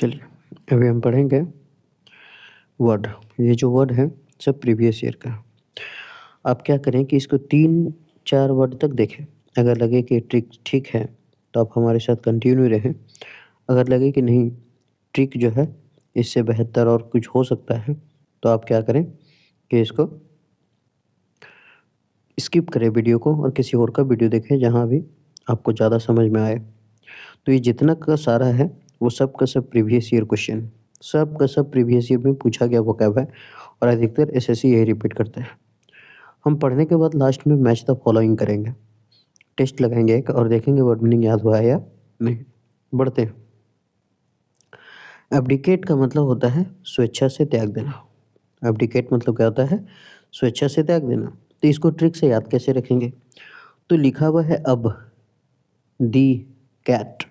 चलिए अभी हम पढ़ेंगे वर्ड ये जो वर्ड है सब प्रीवियस ईयर का आप क्या करें कि इसको तीन चार वर्ड तक देखें अगर लगे कि ट्रिक ठीक है तो आप हमारे साथ कंटिन्यू रहें अगर लगे कि नहीं ट्रिक जो है इससे बेहतर और कुछ हो सकता है तो आप क्या करें कि इसको स्किप करें वीडियो को और किसी और का वीडियो देखें जहाँ भी आपको ज़्यादा समझ में आए तो ये जितना का सारा है वो सब का सब प्रीवियस ईयर क्वेश्चन सब का सब प्रीवियस ईयर में पूछा गया वो कैब है और अधिकतर एस एस यही रिपीट करते हैं हम पढ़ने के बाद लास्ट में मैच द फॉलोइंग करेंगे टेस्ट लगाएंगे एक और देखेंगे वर्ड मीनिंग याद हुआ है या नहीं बढ़ते हैं एबडिकेट का मतलब होता है स्वेच्छा से त्याग देना एबडिकेट मतलब क्या होता है स्वेच्छा से त्याग देना तो इसको ट्रिक से याद कैसे रखेंगे तो लिखा हुआ है अब दी कैट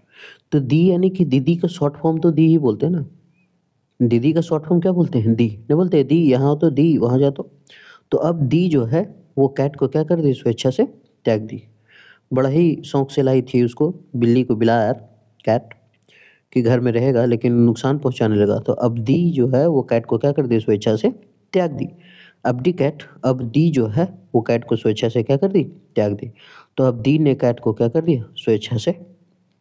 तो दी यानी कि दीदी का शॉर्ट फॉर्म तो दी ही बोलते हैं ना दीदी का शॉर्ट फॉर्म क्या बोलते हैं दी नहीं बोलते दी यहाँ तो दी वहाँ जा तो तो अब दी जो है वो कैट को क्या कर दी स्वेच्छा से त्याग दी बड़ा ही शौक से लाई थी उसको बिल्ली को बिला यार कैट कि घर में रहेगा लेकिन नुकसान पहुंचाने लगा तो अब दी जो है वो कैट को क्या कर दी स्वेच्छा से त्याग दी अब डी कैट अब दी जो है वो कैट को स्वेच्छा से क्या कर दी त्याग दी तो अब दी ने कैट को क्या कर दिया स्वेच्छा से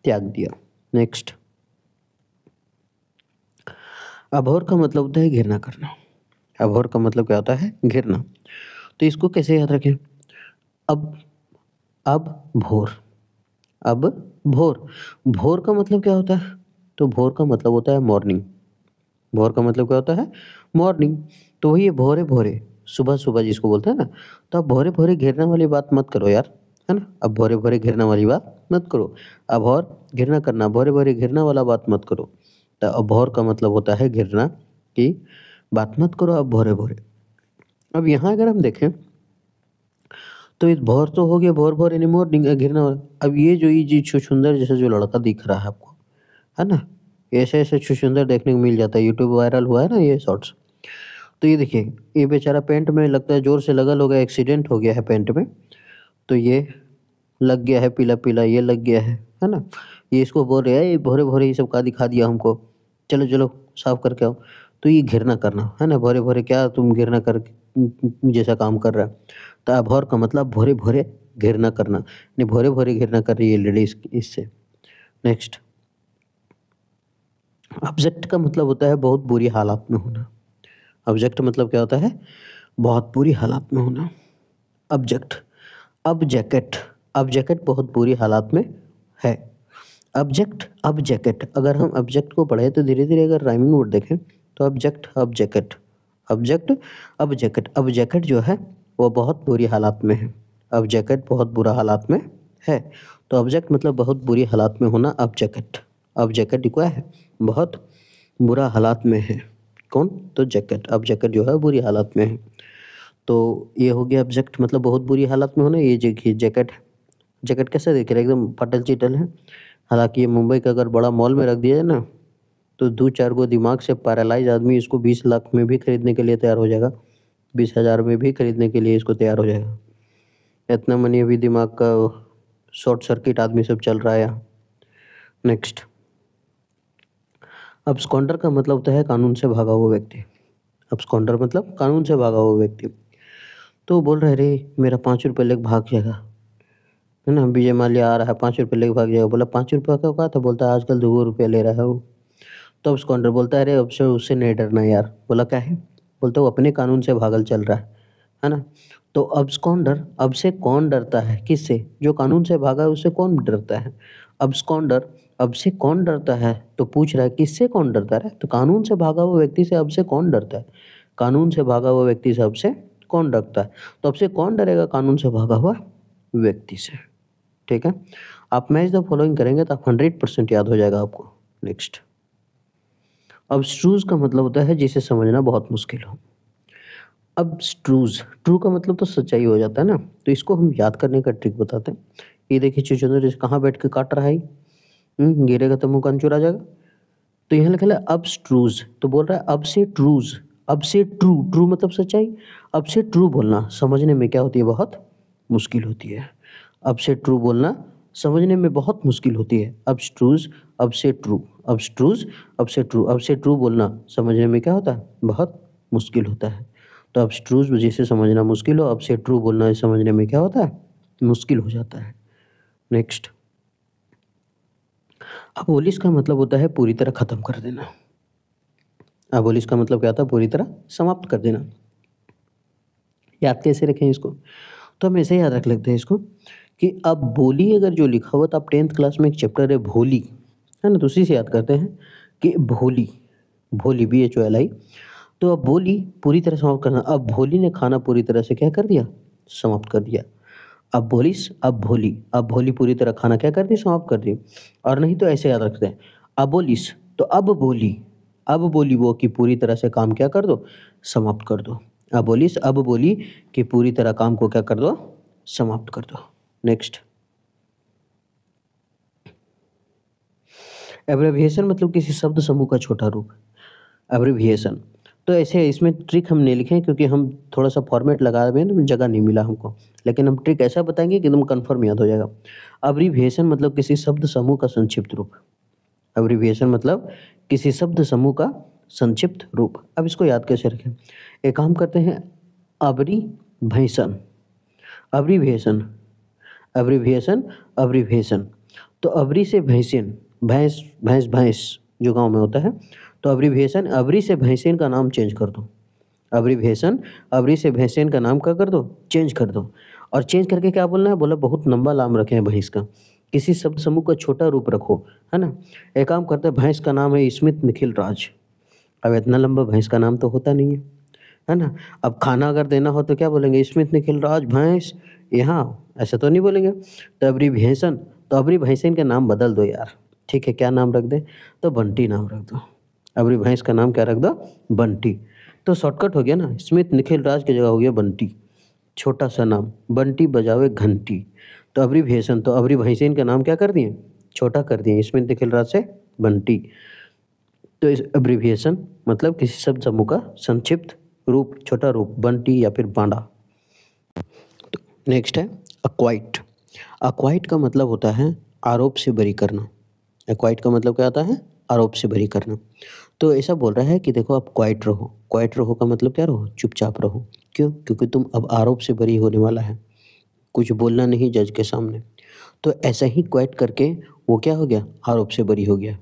त्याग दिया नेक्स्ट अभोर का मतलब होता है घिरना करना अभोर का मतलब क्या होता है घिरना तो इसको कैसे याद रखें अब अब भोर अब भोर भोर का मतलब क्या होता है तो भोर का मतलब होता है मॉर्निंग भोर का मतलब क्या होता है मॉर्निंग तो वही भोरे भोरे सुबह सुबह जिसको बोलते हैं ना तो आप भोरे भोरे घेरने वाली बात मत करो यार है ना अब भोरे भोरे घिरना वाली बात मत करो अब और घिरना करना भोरे भोरे घिरना वाला बात मत करो तो अब भौर का मतलब होता है घिरना की बात मत करो अब भोरे भोरे अब यहाँ अगर हम देखें तो इस भौर तो हो गया भोर भोर यानी मोर घिरना वाला अब ये जो ये जी छुछुंदर जैसा जो लड़का दिख रहा है आपको है ना ऐसे ऐसे छुछुंदर देखने को मिल जाता है यूट्यूब वायरल हुआ है ना ये शॉर्ट्स तो ये देखिए ये बेचारा पेंट में लगता है ज़ोर से लगल हो गया एक्सीडेंट हो गया है पेंट में तो ये लग गया है पीला पीला ये लग गया है है ना ये इसको बोल रहे हैं ये भोरे भोरे ये सब का दिखा दिया हमको चलो चलो साफ करके आओ तो ये घिरना करना है ना भोरे भोरे क्या तुम घिरना कर जैसा काम कर रहा है तो अभौर का मतलब भोरे भोरे घिरना करना नहीं भोरे भोरे घिरना कर रही है लेडीज इससे नेक्स्ट ऑब्जेक्ट का मतलब होता है बहुत बुरी हालात में होना ऑब्जेक्ट मतलब क्या होता है बहुत बुरी हालात में होना ऑब्जेक्ट अब जैकेट अब जैकेट बहुत बुरी हालात में है ऑब्जेक्ट अब जैकेट अगर हम ऑब्जेक्ट को पढ़ें तो धीरे धीरे अगर राइमिंग वर्ड देखें तो ऑब्जेक्ट अब जैकेट ऑब्जेक्ट अब जैकेट अब जैकेट जो है वो बहुत बुरी हालात में है अब जैकेट बहुत बुरा हालात में है तो ऑब्जेक्ट मतलब बहुत बुरी हालात में होना अब जैकेट अब जैकेट क्या है बहुत बुरा हालात में है कौन तो जैकेट अब जैकेट जो है बुरी हालात में है तो ये हो गया ऑब्जेक्ट मतलब बहुत बुरी हालात में होना ये जैकेट है जैकेट कैसा दिख रहा है एकदम फटल चिटल है हालांकि ये मुंबई का अगर बड़ा मॉल में रख दिया जाए ना तो दो चार गो दिमाग से पैरालाइज आदमी इसको बीस लाख में भी खरीदने के लिए तैयार हो जाएगा बीस हज़ार में भी खरीदने के लिए इसको तैयार हो जाएगा इतना मनी अभी दिमाग का शॉर्ट सर्किट आदमी सब चल रहा है नेक्स्ट स्कॉन्डर का मतलब होता तो है कानून से भागा हुआ व्यक्ति स्कॉन्डर मतलब कानून से भागा हुआ व्यक्ति तो बोल रहे रे मेरा पाँच रुपये लेकर भाग जाएगा है ना विजय माल्या आ रहा है पाँच रुपये लेके भाग जाएगा बोला पाँच रुपये का तो कहा था बोलता है आजकल दो रुपया ले रहा है वो तो अब स्कॉन्डर बोलता है अरे अब से उससे नहीं डरना यार बोला क्या है बोलता वो अपने कानून से भागल चल रहा है है ना तो अब कौन डर अब से कौन डरता है किससे जो कानून से भागा है उससे कौन डरता है अब कौन डर अब से कौन डरता है तो पूछ रहा है किससे कौन डरता है तो कानून से भागा हुआ व्यक्ति से अब से कौन डरता है कानून से भागा हुआ व्यक्ति से अब से कौन डरता है तो अब से कौन डरेगा कानून से भागा हुआ व्यक्ति से ठीक है आप मैच द फॉलोइंग करेंगे तो आप हंड्रेड परसेंट याद हो जाएगा आपको नेक्स्ट अब स्ट्रूज का मतलब होता है जिसे समझना बहुत मुश्किल हो अब स्ट्रूज ट्रू का मतलब तो सच्चाई हो जाता है ना तो इसको हम याद करने का ट्रिक बताते हैं ये देखिए चुचंद्र कहाँ बैठ के काट रहा है हम्म, गिरेगा तो मुँह कंचूर आ जाएगा तो यहाँ लिखा है स्ट्रूज तो बोल रहा है अब से ट्रूज अब से ट्रू ट्रू मतलब सच्चाई अब से ट्रू बोलना समझने में क्या होती है बहुत मुश्किल होती है अब से ट्रू बोलना समझने में बहुत मुश्किल होती है अब स्ट्रूज अब से ट्रू अब स्ट्रूज अब से ट्रू अब से ट्रू बोलना समझने में क्या होता है बहुत मुश्किल होता है तो स्ट्रूज जिसे समझना मुश्किल हो अब से ट्रू बोलना समझने में क्या होता है मुश्किल हो जाता है नेक्स्ट अबोलिस का मतलब होता है पूरी तरह ख़त्म कर देना अबोलिस का मतलब क्या होता है पूरी तरह समाप्त कर देना याद कैसे रखें इसको तो हम ऐसे याद रख लेते हैं इसको कि अब बोली अगर जो लिखा हुआ तो आप टेंथ क्लास में एक चैप्टर है भोली है ना तो उसी से याद करते हैं कि भोली भोली B H O L I तो अब भोली पूरी तरह समाप्त करना अब भोली ने खाना पूरी तरह से क्या कर दिया समाप्त कर दिया अब भोली अब भोली अब भोली पूरी तरह खाना क्या कर दी समाप्त कर दी और नहीं तो ऐसे याद रखते हैं अब बोलिस तो अब बोली अब बोली वो कि पूरी तरह से काम क्या कर दो समाप्त कर दो अब बोलिस अब बोली कि पूरी तरह काम को क्या कर दो समाप्त कर दो नेक्स्ट एब्रेविएशन मतलब किसी शब्द समूह का छोटा रूप एब्रेविएशन तो ऐसे इसमें ट्रिक हम नहीं लिखे क्योंकि हम थोड़ा सा फॉर्मेट लगा दें तो जगह नहीं मिला हमको लेकिन हम ट्रिक ऐसा बताएंगे कि एकदम कन्फर्म याद हो जाएगा अब्रीविएशन मतलब किसी शब्द समूह का संक्षिप्त रूप अब्रीविएशन मतलब किसी शब्द समूह का संक्षिप्त रूप अब इसको याद कैसे रखें एक काम करते हैं अब्रीभेशन अब्रीविएशन अब्रीविएशन अब्रीविएशन तो अबरी से भैंसिन भैंस भैंस भैंस जो गांव में होता है तो अब्रीविएशन अबरी से भैंसिन का नाम चेंज कर दो अब्रीविएशन अबरी से भैंसिन का नाम क्या कर दो चेंज कर दो और चेंज करके क्या बोलना है बोला बहुत लंबा नाम रखे हैं भैंस का किसी शब्द समूह का छोटा रूप रखो है ना एक काम करते हैं भैंस का नाम है स्मित निखिल राज अब इतना लंबा भैंस का नाम तो होता नहीं है है ना अब खाना अगर देना हो तो क्या बोलेंगे स्मित निखिल राज भैंस यहाँ ऐसा तो नहीं बोलेंगे टबरी तो भैंसन तो अबरी भैंसन का नाम बदल दो यार ठीक है क्या नाम रख दे तो बंटी नाम रख दो अबरी भैंस का नाम क्या रख दो बंटी तो शॉर्टकट हो गया ना स्मिथ निखिल राज की जगह हो गया बंटी छोटा सा नाम बंटी बजावे घंटी तो अबरी भैंसन तो अबरी भैंसन का नाम क्या कर दिए छोटा कर दिए स्मिथ निखिल राज से बंटी तो इस अब्रीविएशन मतलब किसी शब्द समूह का संक्षिप्त रूप छोटा रूप बंटी या फिर बांडा नेक्स्ट है अक्वाइट अक्वाइट का मतलब होता है आरोप से बरी करना अक्वाइट का मतलब क्या होता है आरोप से बरी करना तो ऐसा बोल रहा है कि देखो आप क्वाइट रहो क्वाइट रहो का मतलब क्या रहो चुपचाप रहो क्यों क्योंकि तुम अब आरोप से बरी होने वाला है कुछ बोलना नहीं जज के सामने तो ऐसा ही क्वाइट करके वो क्या हो गया आरोप से बरी हो गया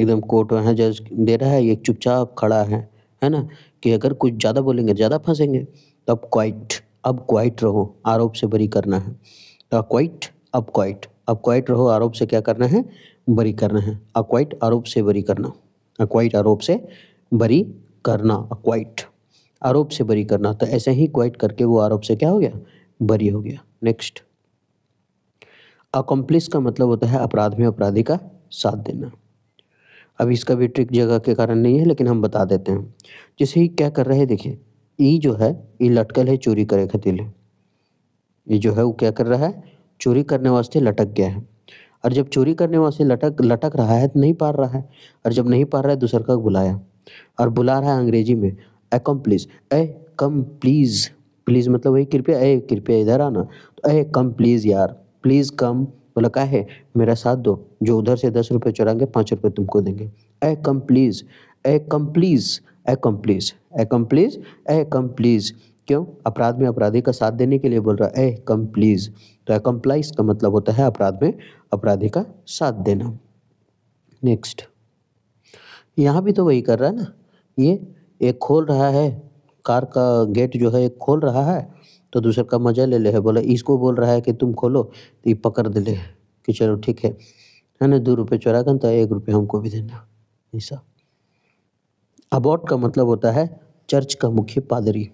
एकदम कोर्ट वहाँ जज दे रहा है ये चुपचाप खड़ा है है ना कि अगर कुछ ज़्यादा बोलेंगे ज़्यादा फंसेंगे तब क्वाइट अब क्वाइट रहो आरोप से बरी करना है क्वाइट अब क्वाइट अब क्वाइट रहो आरोप से क्या करना है बरी करना है अक्वाइट आरोप से बरी करना अक्वाइट आरोप से बरी करना अक्वाइट आरोप से बरी करना तो ऐसे ही क्वाइट करके वो आरोप से क्या हो गया बरी हो गया नेक्स्ट अकम्प्लिस का मतलब होता है अपराध में अपराधी का साथ देना अब इसका भी ट्रिक जगह के कारण नहीं है लेकिन हम बता देते हैं जैसे ही क्या कर रहे हैं देखिए ई जो है ई लटकल है चोरी करे खातिर ये जो है वो क्या कर रहा है चोरी करने वास्ते लटक गया है और जब चोरी करने वास्ते लटक लटक रहा है तो नहीं पार रहा है और जब नहीं पार रहा है दूसर का बुलाया और बुला रहा है अंग्रेजी में a come please a come please please मतलब वही कृपया ए कृपया इधर आना तो ए कम प्लीज़ यार प्लीज़ कम बोला का है मेरा साथ दो जो उधर से दस रुपये चुराएंगे पाँच रुपये तुमको देंगे ए come please A come please एकम्प्लीस कम एकम्प्लीज क्यों अपराध में अपराधी का साथ देने के लिए बोल रहा है एकम्प्लीज तो एकम्प्लाइज का मतलब होता है अपराध में अपराधी का साथ देना नेक्स्ट यहाँ भी तो वही कर रहा है ना ये एक खोल रहा है कार का गेट जो है एक खोल रहा है तो दूसरे का मजा ले ले है बोला इसको बोल रहा है कि तुम खोलो तो ये पकड़ दे ले कि चलो ठीक है है ना दो रुपये कर तो एक रुपये हमको भी देना ऐसा अबॉट का मतलब होता है चर्च का मुख्य पादरी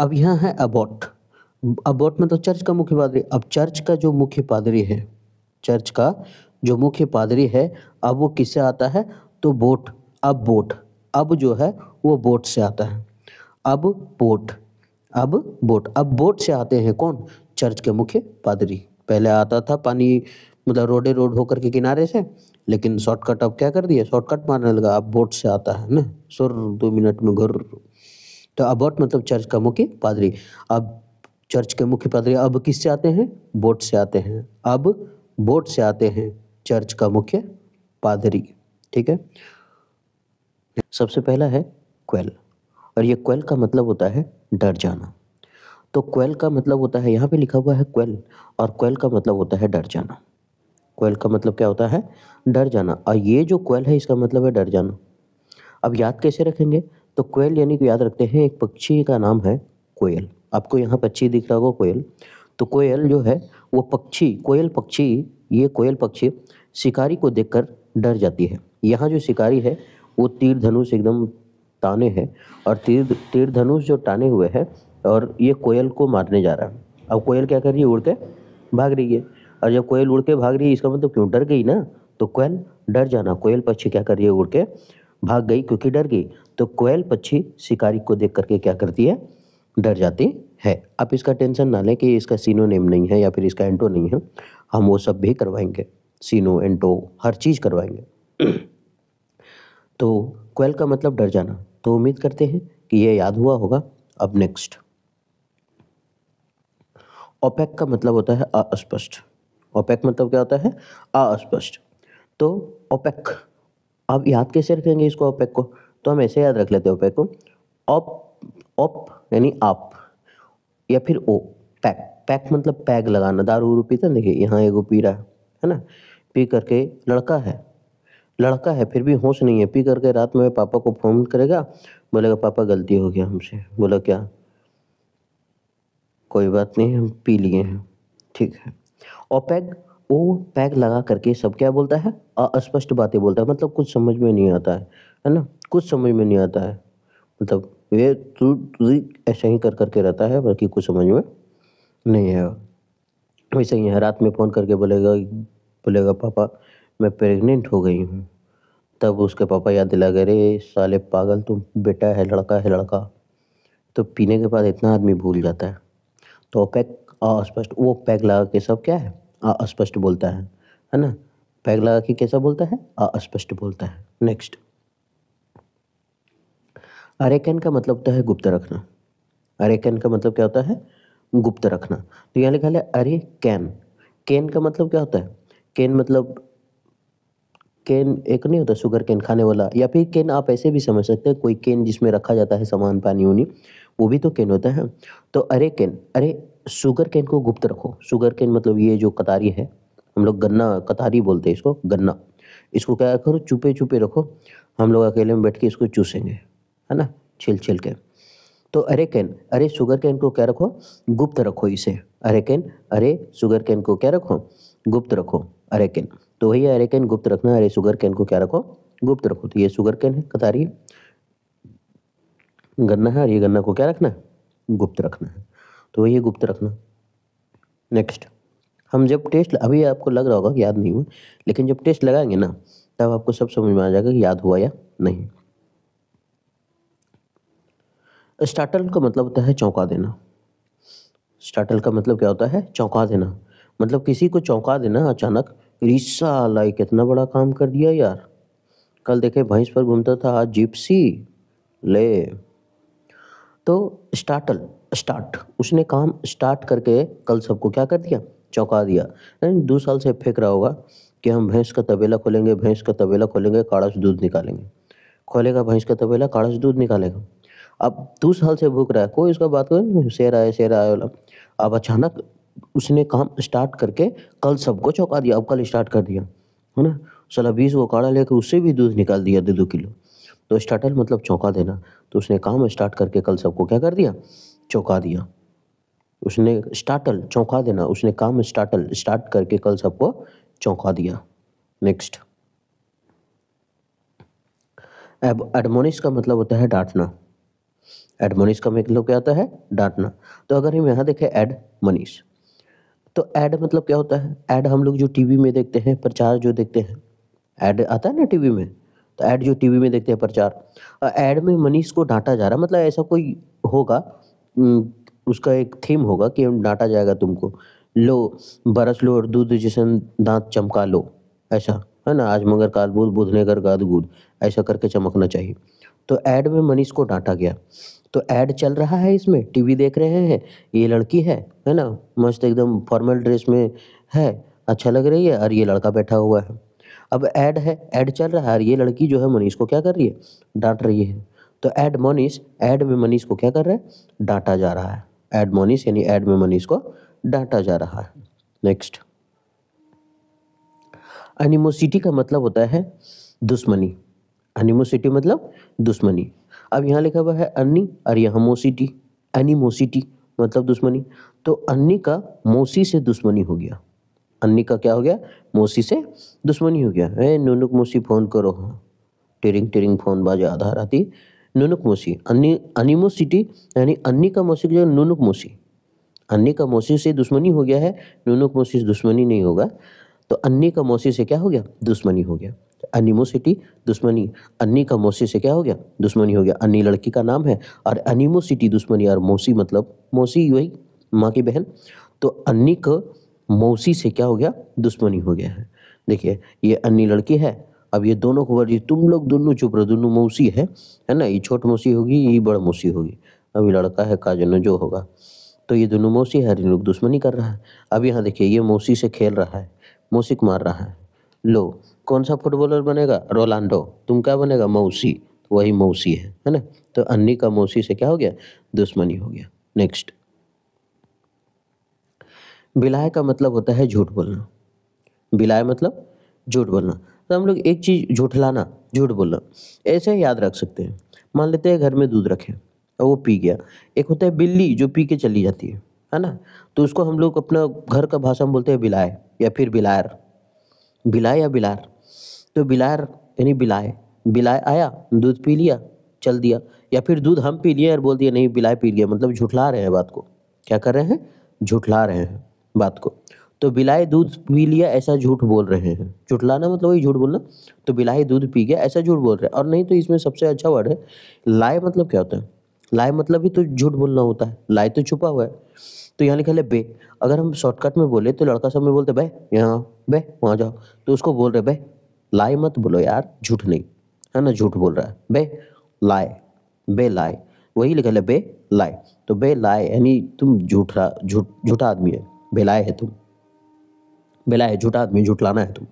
अब यहाँ है अबॉट अबॉट मतलब चर्च का मुख्य पादरी अब चर्च का जो मुख्य पादरी है चर्च का जो मुख्य पादरी है अब वो किससे आता है तो बोट अब बोट अब जो है वो बोट से आता है अब बोट अब बोट अब बोट से आते हैं कौन चर्च के मुख्य पादरी पहले आता था पानी मतलब रोडे रोड होकर के किनारे से लेकिन शॉर्टकट अब क्या कर दिया शॉर्टकट मारने लगा अब बोट से आता है ना सुर दो मिनट में घर तो बोट मतलब चर्च का मुख्य पादरी अब चर्च के मुख्य पादरी अब किससे आते हैं बोट से आते हैं अब बोट से आते हैं चर्च का मुख्य पादरी ठीक है सबसे पहला है क्वेल और ये क्वेल का मतलब होता है डर जाना तो क्वेल का मतलब होता है यहाँ पे लिखा हुआ है क्वेल और क्वेल का मतलब होता है डर जाना कोयल का मतलब क्या होता है डर जाना और ये जो कोयल है इसका मतलब है डर जाना अब याद कैसे रखेंगे तो कोयल यानी कि याद रखते हैं एक पक्षी का नाम है कोयल आपको यहाँ पक्षी दिख रहा होगा कोयल तो कोयल जो है वो पक्षी कोयल पक्षी ये कोयल पक्षी शिकारी को देखकर डर जाती है यहाँ जो शिकारी है वो तीर धनुष एकदम ताने हैं और तीर तीर धनुष जो टाने हुए हैं और ये कोयल को मारने जा रहा है अब कोयल क्या कर रही है उड़ के भाग रही है और जब कोयल उड़ के भाग रही है इसका मतलब क्यों डर गई ना तो कोयल डर जाना कोयल पक्षी क्या कर रही है उड़ के भाग गई क्योंकि डर गई तो कोयल पक्षी शिकारी को देख करके क्या करती है डर जाती है आप इसका टेंशन ना लें कि इसका सीनो नेम नहीं है या फिर इसका एंटो नहीं है हम वो सब भी करवाएंगे सीनो एंटो हर चीज़ करवाएंगे तो कोयल का मतलब डर जाना तो उम्मीद करते हैं कि ये याद हुआ होगा अब नेक्स्ट ओपेक का मतलब होता है अस्पष्ट ओपेक मतलब क्या होता है अस्पष्ट तो ओपेक अब याद कैसे रखेंगे इसको ओपेक को तो हम ऐसे याद रख लेते हैं ओपेक को ओप ओप यानी आप या फिर ओ पैक पैक मतलब पैग लगाना दारू उरू पीता देखिए यहाँ एगो पी रहा है है ना पी करके लड़का है लड़का है फिर भी होश नहीं है पी करके रात में पापा को फोन करेगा बोलेगा पापा गलती हो गया हमसे बोला क्या कोई बात नहीं हम पी लिए हैं ठीक है ओपेक ओ पैग लगा करके सब क्या बोलता है अस्पष्ट बातें बोलता है मतलब कुछ समझ में नहीं आता है है ना कुछ समझ में नहीं आता है मतलब वे तू ऐसा ही कर करके रहता है बल्कि कुछ समझ में नहीं है वैसे ही है रात में फ़ोन करके बोलेगा बोलेगा पापा मैं प्रेग्नेंट हो गई हूँ तब उसके पापा याद दिला गए रे साले पागल तुम बेटा है लड़का है लड़का तो पीने के बाद इतना आदमी भूल जाता है तो ओपेक अस्पष्ट वो पैग लगा के सब क्या है अस्पष्ट बोलता है है ना पैग लगा के कैसा बोलता है अस्पष्ट बोलता है नेक्स्ट अरेकन का मतलब होता है गुप्त रखना अरेकन का मतलब क्या होता है गुप्त रखना तो यहाँ लिखा है अरे कैन कैन का मतलब क्या होता है कैन मतलब कैन एक नहीं होता शुगर कैन खाने वाला या फिर कैन आप ऐसे भी समझ सकते हैं कोई कैन जिसमें रखा जाता है सामान पानी उनी वो भी तो कैन होता है तो अरे कैन अरे शुगर कैन को गुप्त रखो शुगर कैन मतलब ये जो कतारी है हम लोग गन्ना कतारी बोलते हैं इसको गन्ना इसको क्या करो चुपे चुपे रखो हम लोग अकेले में बैठ के इसको चूसेंगे है ना छिल छिल के तो अरे कैन अरे शुगर कैन को क्या रखो गुप्त रखो इसे अरे कैन अरे शुगर कैन को क्या रखो गुप्त रखो अरे कैन तो वही अरे कैन गुप्त रखना अरे शुगर कैन को क्या रखो गुप्त रखो तो ये शुगर कैन है कतारी गन्ना है और ये गन्ना को क्या रखना है गुप्त रखना है तो ये गुप्त रखना नेक्स्ट हम जब टेस्ट अभी आपको लग रहा होगा याद नहीं हुआ लेकिन जब टेस्ट लगाएंगे ना तब आपको सब समझ में आ जाएगा कि याद हुआ या नहीं स्टार्टल का मतलब होता है चौंका देना स्टार्टल का मतलब क्या होता है चौंका देना मतलब किसी को चौंका देना अचानक रिसा लाई कितना बड़ा काम कर दिया यार कल देखे भैंस पर घूमता था आज जिप्सी ले तो स्टार्टल स्टार्ट उसने काम स्टार्ट करके कल सबको क्या कर दिया चौंका दिया दो साल से फेंक रहा होगा कि हम भैंस का तबेला खोलेंगे भैंस का तबेला खोलेंगे काढ़ा से दूध निकालेंगे खोलेगा भैंस का तबेला काढ़ा से दूध निकालेगा अब दो साल से भूख रहा है कोई उसका बात कोई शेर आए शेर आए वाला अब अचानक उसने काम स्टार्ट करके कल सबको चौंका दिया अब कल स्टार्ट कर दिया है ना सला बीस वो काढ़ा लेकर उससे भी दूध निकाल दिया दो किलो तो स्टार्टर मतलब चौंका देना तो उसने काम स्टार्ट करके कल सबको क्या कर दिया चौंका दिया उसने स्टार्टल चौंका देना उसने काम स्टार्टल स्टार्ट करके कल सबको चौंका दिया नेक्स्ट एब एडमोनिस का मतलब होता है डांटना एडमोनिस का मतलब क्या होता है डांटना तो अगर हम यहाँ देखें एड मनीष तो एड मतलब क्या होता है एड हम लोग जो टीवी में देखते हैं प्रचार जो देखते हैं एड आता है ना टीवी में तो ऐड जो टीवी में देखते हैं प्रचार ऐड में मनीष को डांटा जा रहा मतलब ऐसा कोई होगा उसका एक थीम होगा कि डांटा जाएगा तुमको लो बरस लो और दूध जैसन दांत चमका लो ऐसा है ना आज मगर काल बुध बुध ने कर गाद गुद ऐसा करके चमकना चाहिए तो ऐड में मनीष को डांटा गया तो ऐड चल रहा है इसमें टीवी देख रहे हैं ये लड़की है है ना मस्त एकदम फॉर्मल ड्रेस में है अच्छा लग रही है और ये लड़का बैठा हुआ है अब ऐड है ऐड चल रहा है और ये लड़की जो है मनीष को क्या कर रही है डांट रही है तो एड मोनिस एड में मनीष को क्या कर रहा है डांटा जा रहा है एड मोनिस यानी एड में मनीष को डांटा जा रहा है नेक्स्ट एनिमोसिटी का मतलब होता है दुश्मनी एनिमोसिटी मतलब दुश्मनी अब यहाँ लिखा हुआ है अन्नी और यहाँ मोसिटी एनिमोसिटी मतलब दुश्मनी तो अन्नी का मोसी से दुश्मनी हो गया अन्नी का क्या हो गया मोसी से दुश्मनी हो गया है नुनुक मोसी फ़ोन करो हाँ टेरिंग टेरिंग फ़ोन बाजा आधा राती नुनुकमोसी अन्नी अनिमोसिटी यानी अन्य का मोसी की जगह नुनुकमोसी अन्य का मोसी से दुश्मनी हो गया है नुनुकमोसी से दुश्मनी नहीं होगा तो अन्य का मोसी से क्या हो गया दुश्मनी हो गया अनिमोसिटी दुश्मनी अन्य का मोसी से क्या हो गया दुश्मनी हो गया अन्य लड़की का नाम है और अनिमोसिटी दुश्मनी और मोसी मतलब मोसी वही माँ की बहन तो अन्य का मौसी से क्या हो गया दुश्मनी हो गया है देखिए ये अन्य लड़की है अब ये दोनों को वर्जित तुम लोग दोनों चुप रहो दोनों मौसी है है ना ये छोट मौसी होगी ये बड़ मौसी होगी अभी लड़का है का जो होगा तो ये दोनों मौसी है इन लोग दुश्मनी कर रहा है अब यहाँ देखिए ये मौसी से खेल रहा है मौसी मार रहा है लो कौन सा फुटबॉलर बनेगा रोलांडो तुम क्या बनेगा मौसी वही मौसी है है ना तो अन्नी का मौसी से क्या हो गया दुश्मनी हो गया नेक्स्ट बिलाय का मतलब होता है झूठ बोलना बिलाय मतलब झूठ बोलना तो हम लोग एक चीज़ झूठलाना झूठ बोलना ऐसे याद रख सकते हैं मान लेते हैं घर में दूध रखें और वो पी गया एक होता है बिल्ली जो पी के चली जाती है है ना तो उसको हम लोग अपना घर का भाषा में बोलते हैं बिलाए या फिर बिलायर बिलाए या बिलार तो बिलायर यानी बिलाए बिलाए आया दूध पी लिया चल दिया या फिर दूध हम पी लिए और बोल दिया नहीं बिलाए पी लिया मतलब झुठला रहे हैं बात को क्या कर रहे हैं झुठला रहे हैं बात को तो बिलाई दूध पी लिया ऐसा झूठ बोल रहे हैं चुटलाना मतलब वही झूठ बोलना तो बिलाई दूध पी गया ऐसा झूठ बोल रहे हैं और नहीं तो इसमें सबसे अच्छा वर्ड है लाए मतलब क्या होता है लाए मतलब ही तो झूठ बोलना होता है लाए तो छुपा हुआ है तो यहाँ लिखा ले बे अगर हम शॉर्टकट में बोले तो लड़का सब में बोलते बह यहाँ बे वहाँ जाओ तो उसको बोल रहे बह लाए मत बोलो यार झूठ नहीं है ना झूठ बोल रहा है बे लाए बे लाए वही लिखा ले बे लाए तो बे लाए यानी तुम झूठा झूठ झूठा आदमी है बेलाए है तुम बेला है झूठा आदमी झूठ लाना है तुम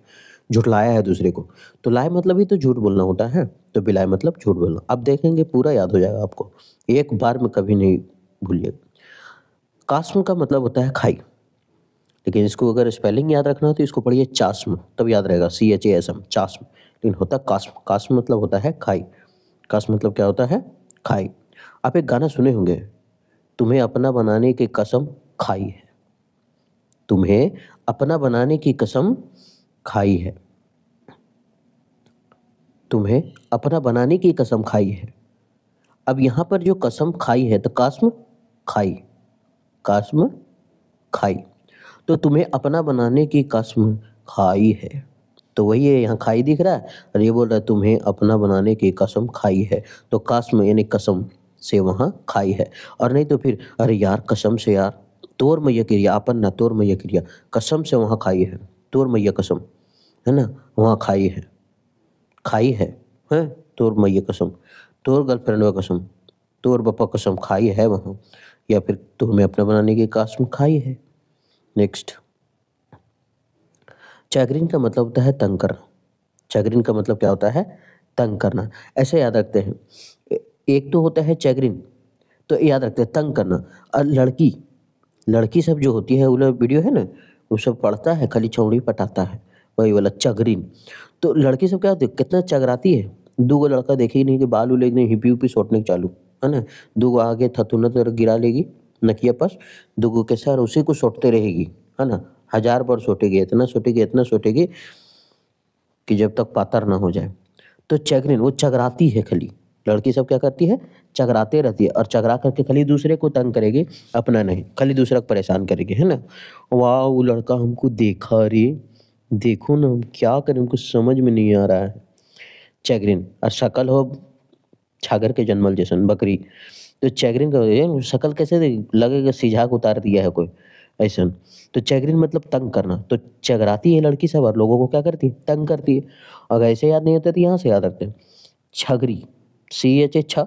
झूठ लाया है दूसरे को तो लाए मतलब ही तो झूठ बोलना होता है तो बिलाए मतलब झूठ बोलना अब देखेंगे पूरा याद हो जाएगा आपको एक बार में कभी नहीं भूलिएगा कास्म का मतलब होता है खाई लेकिन इसको अगर स्पेलिंग याद रखना हो तो इसको पढ़िए चास्म तब याद रहेगा C H A S M chasm लेकिन होता है कास्म कास्म मतलब होता है खाई कास्म मतलब क्या होता है खाई आप एक गाना सुने होंगे तुम्हें अपना बनाने की कसम खाई है तुम्हें अपना बनाने की कसम खाई है तुम्हें अपना बनाने की कसम खाई है अब यहाँ पर जो कसम खाई है तो कास्म खाई कास्म खाई तो तुम्हें अपना बनाने की कसम खाई है तो वही है यहाँ खाई दिख रहा है और ये बोल रहा है तुम्हें अपना बनाने की कसम खाई है तो कास्म यानी कसम से वहाँ खाई है और नहीं तो फिर अरे यार कसम से यार तोर मैया क्रिया अपन ना तोर मैया क्रिया कसम से वहाँ खाई है तोर मैया कसम है ना वहाँ खाई है खाई है हैं तोर मैया कसम तोर गर्लफ्रेंड व कसम तोर बपा कसम खाई है वहाँ या फिर तुम्हें अपना बनाने की कसम खाई है नेक्स्ट चैगरिन का मतलब होता है तंग करना चैगरिन का मतलब क्या होता है तंग करना ऐसे याद रखते हैं एक तो होता है चैगरिन तो याद रखते हैं तंग करना और लड़की लड़की सब जो होती है वो वीडियो है ना वो सब पढ़ता है खाली चौड़ी पटाता है वही वाला चगरीन तो लड़की सब क्या होती है कितना चगराती है दो गो लड़का देखे ही नहीं कि बाल उल एकदम हिपी उपी सोटने चालू है ना दो गो आगे थतुन तो गिरा लेगी नकिया पास दो गो के सर उसी को सोटते रहेगी है ना हजार बार सोटेगी इतना सोटेगी इतना सोटेगी कि जब तक पातर ना हो जाए तो चगरीन वो चगराती है खाली लड़की सब क्या करती है चकराते रहती है और चकरा करके खाली दूसरे को तंग करेगी अपना नहीं खाली दूसरा को परेशान करेगी है ना वाह वो लड़का हमको देखा रे देखो ना हम क्या करें हमको समझ में नहीं आ रहा है चैगरिन और शकल हो छागर के जन्मल जैसन बकरी तो चैगरिन का शकल कैसे लगेगा सीझा को उतार दिया है कोई ऐसा तो चैगरिन मतलब तंग करना तो चगराती है लड़की सब और लोगों को क्या करती है तंग करती है अगर ऐसे याद नहीं होता तो यहाँ से याद रखते हैं छगरी सी एच ए छ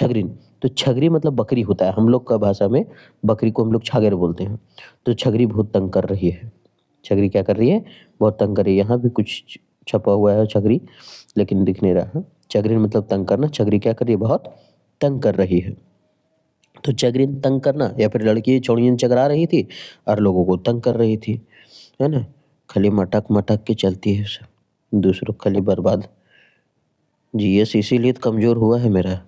छगरीन तो छगरी मतलब बकरी होता है हम लोग का भाषा में बकरी को हम लोग छागर बोलते हैं तो छगरी बहुत तंग कर रही है छगरी क्या कर रही है बहुत तंग कर रही है यहाँ भी कुछ छपा हुआ है छगरी लेकिन दिख नहीं रहा है मतलब तंग करना छगरी क्या कर रही है बहुत तंग कर रही है तो चगरिन तंग करना या फिर लड़की चौड़ियन चगरा रही थी और लोगों को तंग कर रही थी है ना खाली मटक मटक के चलती है सब दूसरों खाली बर्बाद जी ये इसीलिए कमज़ोर हुआ है मेरा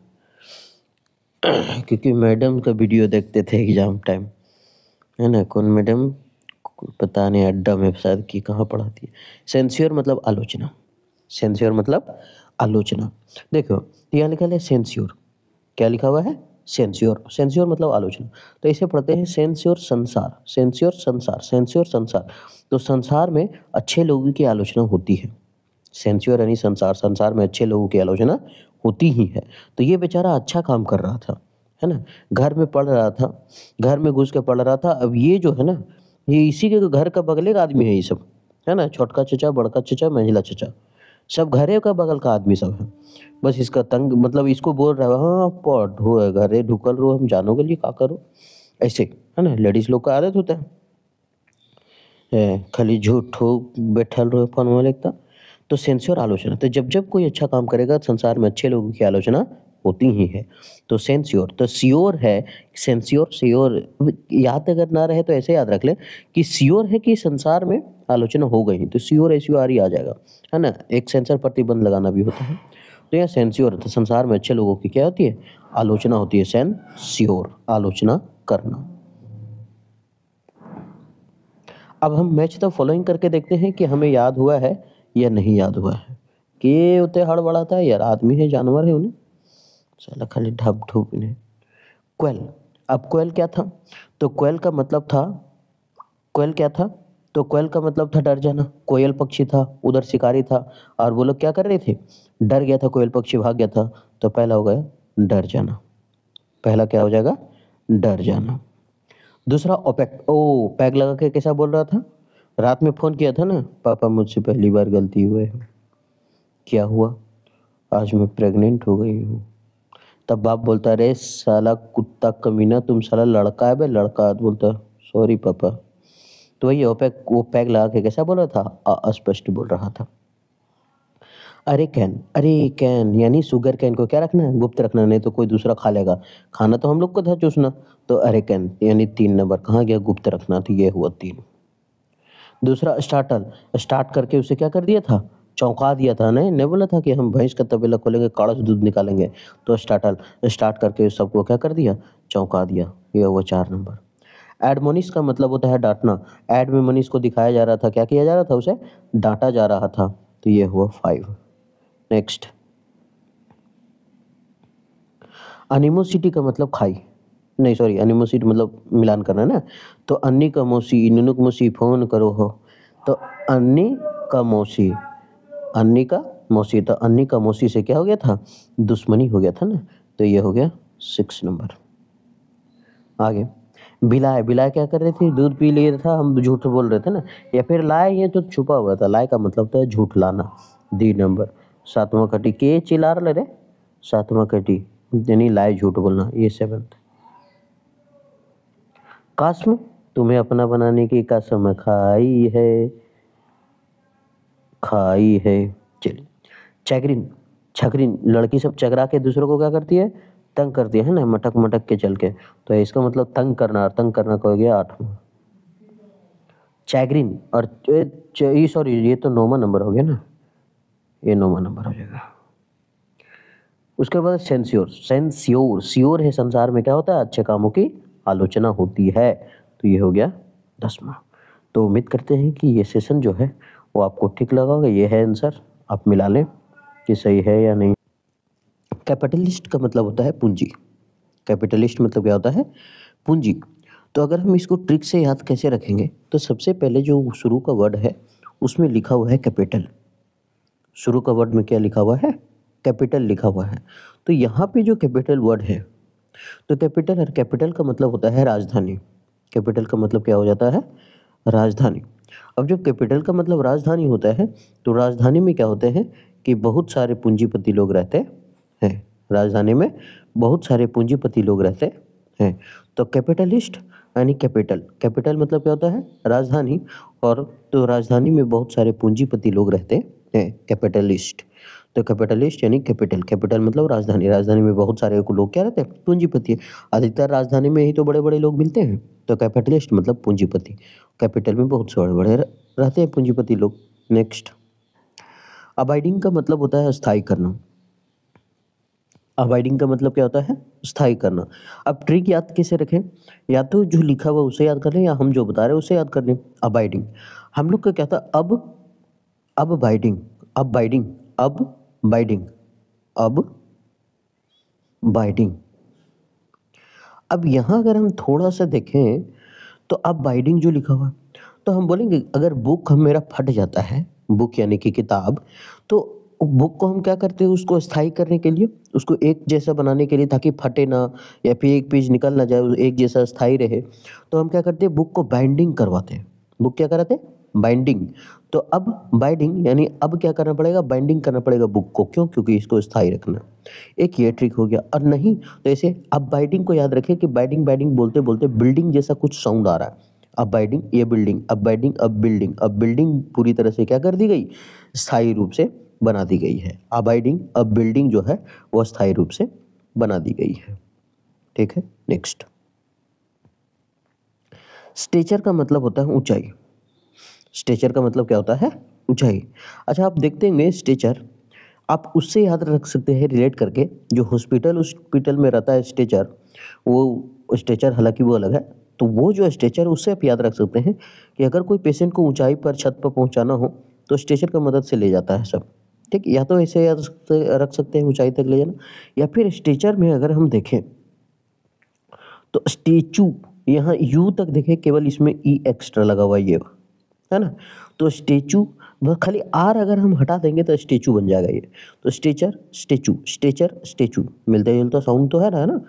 क्योंकि मैडम का वीडियो देखते थे एग्ज़ाम टाइम है ना कौन मैडम पता नहीं अड्डा में शायद कि कहाँ पढ़ाती है सेंसियर मतलब आलोचना सेंसियर मतलब आलोचना देखो यहाँ लिखा है सेंस्योर क्या लिखा हुआ है सेंस्योर सेंस्योर मतलब आलोचना तो इसे पढ़ते हैं सेंस्योर संसार सेंस्योर संसार सेंस्योर संसार तो संसार में अच्छे लोगों की आलोचना होती है सेंस्योर यानी संसार संसार में अच्छे लोगों की आलोचना होती ही है तो ये बेचारा अच्छा काम कर रहा था है ना घर में पढ़ रहा था घर में घुस के पढ़ रहा था अब ये जो है ना ये इसी के घर का बगले का आदमी है ये सब है ना छोटका चचा बड़का चचा मंझला चचा सब घरे का बगल का आदमी सब है बस इसका तंग मतलब इसको बोल रहा है हाँ पढ़ो घरे ढुकल रहो हम जानो के लिए क्या करो ऐसे है ना लेडीज लोग का आदत होता है खाली झूठ बैठल रहो फोन में लिखता तो सेंस्य आलोचना तो जब जब कोई अच्छा काम करेगा संसार में अच्छे लोगों की आलोचना होती ही है तो सेंस्योर तो सियोर है सेंस्योर सियोर याद अगर ना रहे तो ऐसे याद रख ले कि सियोर है कि संसार में आलोचना हो गई तो सियोर एस यू आर ही आ जाएगा है ना एक सेंसर प्रतिबंध लगाना भी होता है तो यह सेंस्योर तो संसार में अच्छे लोगों की क्या होती है आलोचना होती है सेन सियोर आलोचना करना अब हम मैच द तो फॉलोइंग करके देखते हैं कि हमें याद हुआ है या नहीं याद हुआ है के उते हड़बड़ाता था यार आदमी है जानवर है उन्हें चलो खाली ढप ढूप इन्हें क्वेल अब क्वेल क्या था तो क्वेल का मतलब था क्वेल क्या था तो कोयल का मतलब था डर जाना कोयल पक्षी था उधर शिकारी था और वो लोग क्या कर रहे थे डर गया था कोयल पक्षी भाग गया था तो पहला हो गया डर जाना पहला क्या हो जाएगा डर जाना दूसरा ओपेक ओ पैग लगा के कैसा बोल रहा था रात में फ़ोन किया था ना पापा मुझसे पहली बार गलती हुए है क्या हुआ आज मैं प्रेग्नेंट हो गई हूँ तब बाप बोलता रे साला कुत्ता कमीना तुम साला लड़का है बे लड़का बोलता सॉरी पापा तो वही ओपैक वो पैक लगा के कैसा बोला था अस्पष्ट बोल रहा था अरे कैन अरे कैन यानी सुगर कैन को क्या रखना है गुप्त रखना नहीं तो कोई दूसरा खा लेगा खाना तो हम लोग को था चूसना तो अरे कैन यानी तीन नंबर कहाँ गया गुप्त रखना तो ये हुआ तीन दूसरा स्टार्टर स्टार्ट करके उसे क्या कर दिया था चौंका दिया था नहीं नहीं बोला था कि हम भैंस का तबेला खोलेंगे काड़ा से दूध निकालेंगे तो स्टार्टर स्टार्ट करके सबको क्या कर दिया चौंका दिया यह हुआ चार नंबर एडमोनिस का मतलब होता है डांटना एडमोनिस को दिखाया जा रहा था क्या किया जा रहा था उसे डांटा जा रहा था तो ये हुआ फाइव नेक्स्ट अनिमोसिटी का मतलब खाई नहीं सॉरी अनिमोसी मतलब मिलान करना है ना तो अन्नी का मौसी नुनुक मौसी फ़ोन करो हो तो अन्नी का मौसी अन्नी का मौसी तो अन्नी का मौसी से क्या हो गया था दुश्मनी हो गया था ना तो ये हो गया सिक्स नंबर आगे बिलाए बिलाए क्या कर रहे थे दूध पी लिए था हम झूठ बोल रहे थे ना या फिर लाए ये तो छुपा हुआ था लाए का मतलब था झूठ लाना दी नंबर सातवां कटी के चिलार ले रहे सातवां कटी यानी लाए झूठ बोलना ये सेवन कसम तुम्हें अपना बनाने की कसम खाई है खाई है चलिए चैकरिन छकरिन लड़की सब चकरा के दूसरों को क्या करती है तंग करती है ना मटक मटक के चल के तो इसका मतलब तंग करना और तंग करना कह गया आठवां चैगरिन और सॉरी ये तो नौवा नंबर हो गया ना ये नौवा नंबर हो जाएगा उसके बाद सेंस्योर सेंस्योर सियोर है संसार में क्या होता है अच्छे कामों की आलोचना होती है तो ये हो गया दसवा तो उम्मीद करते हैं कि ये सेशन जो है वो आपको ठीक लगा होगा ये है आंसर आप मिला लें कि सही है या नहीं कैपिटलिस्ट का मतलब होता है पूंजी कैपिटलिस्ट मतलब क्या होता है पूंजी तो अगर हम इसको ट्रिक से याद कैसे रखेंगे तो सबसे पहले जो शुरू का वर्ड है उसमें लिखा हुआ है कैपिटल शुरू का वर्ड में क्या लिखा हुआ है कैपिटल लिखा हुआ है तो यहाँ पे जो कैपिटल वर्ड है तो कैपिटल है कैपिटल का मतलब होता है राजधानी कैपिटल का मतलब क्या हो जाता है राजधानी अब जब कैपिटल का मतलब राजधानी होता है तो राजधानी में क्या होते हैं कि बहुत सारे पूंजीपति लोग रहते हैं राजधानी में बहुत सारे पूंजीपति लोग रहते हैं तो कैपिटलिस्ट यानी कैपिटल कैपिटल मतलब क्या होता है राजधानी और तो राजधानी में बहुत सारे पूंजीपति लोग रहते हैं कैपिटलिस्ट द तो कैपिटलिस्ट यानी कैपिटल कैपिटल मतलब राजधानी राजधानी में बहुत सारे लोग क्या रहते हैं पूंजीपति अधिकतर राजधानी में ही तो बड़े बड़े लोग मिलते हैं तो कैपिटलिस्ट मतलब पूंजीपति कैपिटल में बहुत से बड़े बड़े रहते हैं पूंजीपति लोग नेक्स्ट अबाइडिंग का मतलब होता है स्थायी करना अवॉइडिंग का मतलब क्या होता है स्थाई करना अब ट्रिक याद कैसे रखें या तो जो लिखा हुआ उसे याद कर लें या हम जो बता रहे हैं उसे याद कर लें अबाइडिंग हम लोग का क्या था अब अब बाइडिंग अब बाइडिंग अब बाइडिंग अब बाइडिंग अब यहाँ अगर हम थोड़ा सा देखें तो अब बाइडिंग जो लिखा हुआ तो हम बोलेंगे अगर बुक मेरा फट जाता है बुक यानी कि किताब तो बुक को हम क्या करते हैं उसको स्थायी करने के लिए उसको एक जैसा बनाने के लिए ताकि फटे ना या फिर एक पेज निकल ना जाए एक जैसा स्थायी रहे तो हम क्या करते हैं बुक को बाइंडिंग करवाते हैं बुक क्या कराते हैं बाइंडिंग तो अब बाइडिंग यानी अब क्या करना पड़ेगा बाइंडिंग करना पड़ेगा बुक को क्यों क्योंकि इसको स्थाई रखना एक ये ट्रिक हो गया और नहीं तो ऐसे अब बाइंडिंग को याद रखें कि बाइडिंग बाइडिंग बोलते बोलते बिल्डिंग जैसा कुछ साउंड आ रहा है अब बाइडिंग ये बिल्डिंग अब बाइडिंग अब बिल्डिंग अब बिल्डिंग पूरी तरह से क्या कर दी गई स्थायी रूप से बना दी गई है अबाइडिंग अब बिल्डिंग जो है वह स्थायी रूप से बना दी गई है ठीक है नेक्स्ट स्टेचर का मतलब होता है ऊंचाई स्टेचर का मतलब क्या होता है ऊंचाई अच्छा आप देखते हैं स्टेचर आप उससे याद रख सकते हैं रिलेट करके जो हॉस्पिटल हॉस्पिटल में रहता है स्टेचर वो स्टेचर हालांकि वो अलग है तो वो जो स्टेचर उससे आप याद रख सकते हैं कि अगर कोई पेशेंट को ऊंचाई पर छत पर पहुंचाना हो तो स्टेचर की मदद से ले जाता है सब ठीक या तो ऐसे याद रख सकते हैं ऊंचाई तक ले जाना या फिर स्टेचर में अगर हम देखें तो स्टेचू यहाँ यू तक देखें केवल इसमें ई e एक्स्ट्रा लगा हुआ है ये है ना तो स्टेचू वह खाली आर अगर हम हटा देंगे तो स्टेचू बन जाएगा ये तो स्टेचर स्टेचू स्टेचर स्टेचू मिलता जुलता तो साउंड तो है ना है ना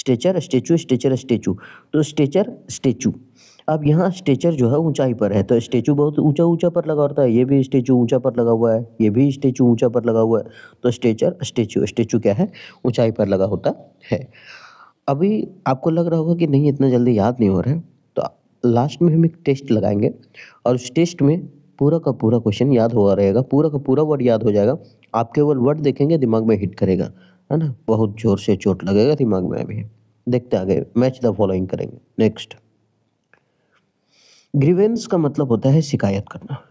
स्टेचर स्टेचू स्टेचर स्टेचू तो स्टेचर स्टेचू अब यहाँ स्टेचर जो है ऊंचाई पर है तो स्टेचू बहुत ऊंचा ऊंचा पर लगा होता है ये भी स्टेचू ऊंचा पर लगा हुआ है ये भी स्टेचू ऊंचा पर लगा हुआ है तो स्टेचर स्टेचू स्टेचू क्या है ऊंचाई पर लगा होता है अभी आपको लग रहा होगा कि नहीं इतना जल्दी याद नहीं हो रहा है लास्ट में हम एक टेस्ट लगाएंगे और उस टेस्ट में पूरा का पूरा क्वेश्चन याद हुआ रहेगा पूरा का पूरा वर्ड याद हो जाएगा आप केवल वर्ड देखेंगे दिमाग में हिट करेगा है ना बहुत जोर से चोट लगेगा दिमाग में अभी देखते आगे मैच द फॉलोइंग करेंगे नेक्स्ट ग्रीवेंस का मतलब होता है शिकायत करना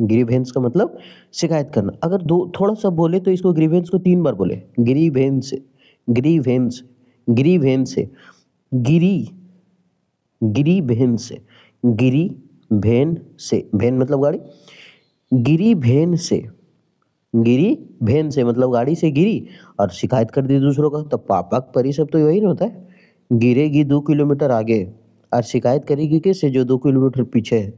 ग्रीवेंस का मतलब शिकायत करना अगर दो थोड़ा सा बोले तो इसको ग्रीवेंस को तीन बार बोले ग्रीवेंस ग्रीवेंस ग्रीवेंस गिरी गिरी भेन से गिरी भेन से भेन मतलब गाड़ी गिरी भेन से गिरी भेन से मतलब गाड़ी से गिरी और शिकायत कर दी दूसरों का तो पापा सब तो यही होता है गिरेगी दो किलोमीटर आगे और शिकायत करेगी से जो दो किलोमीटर पीछे है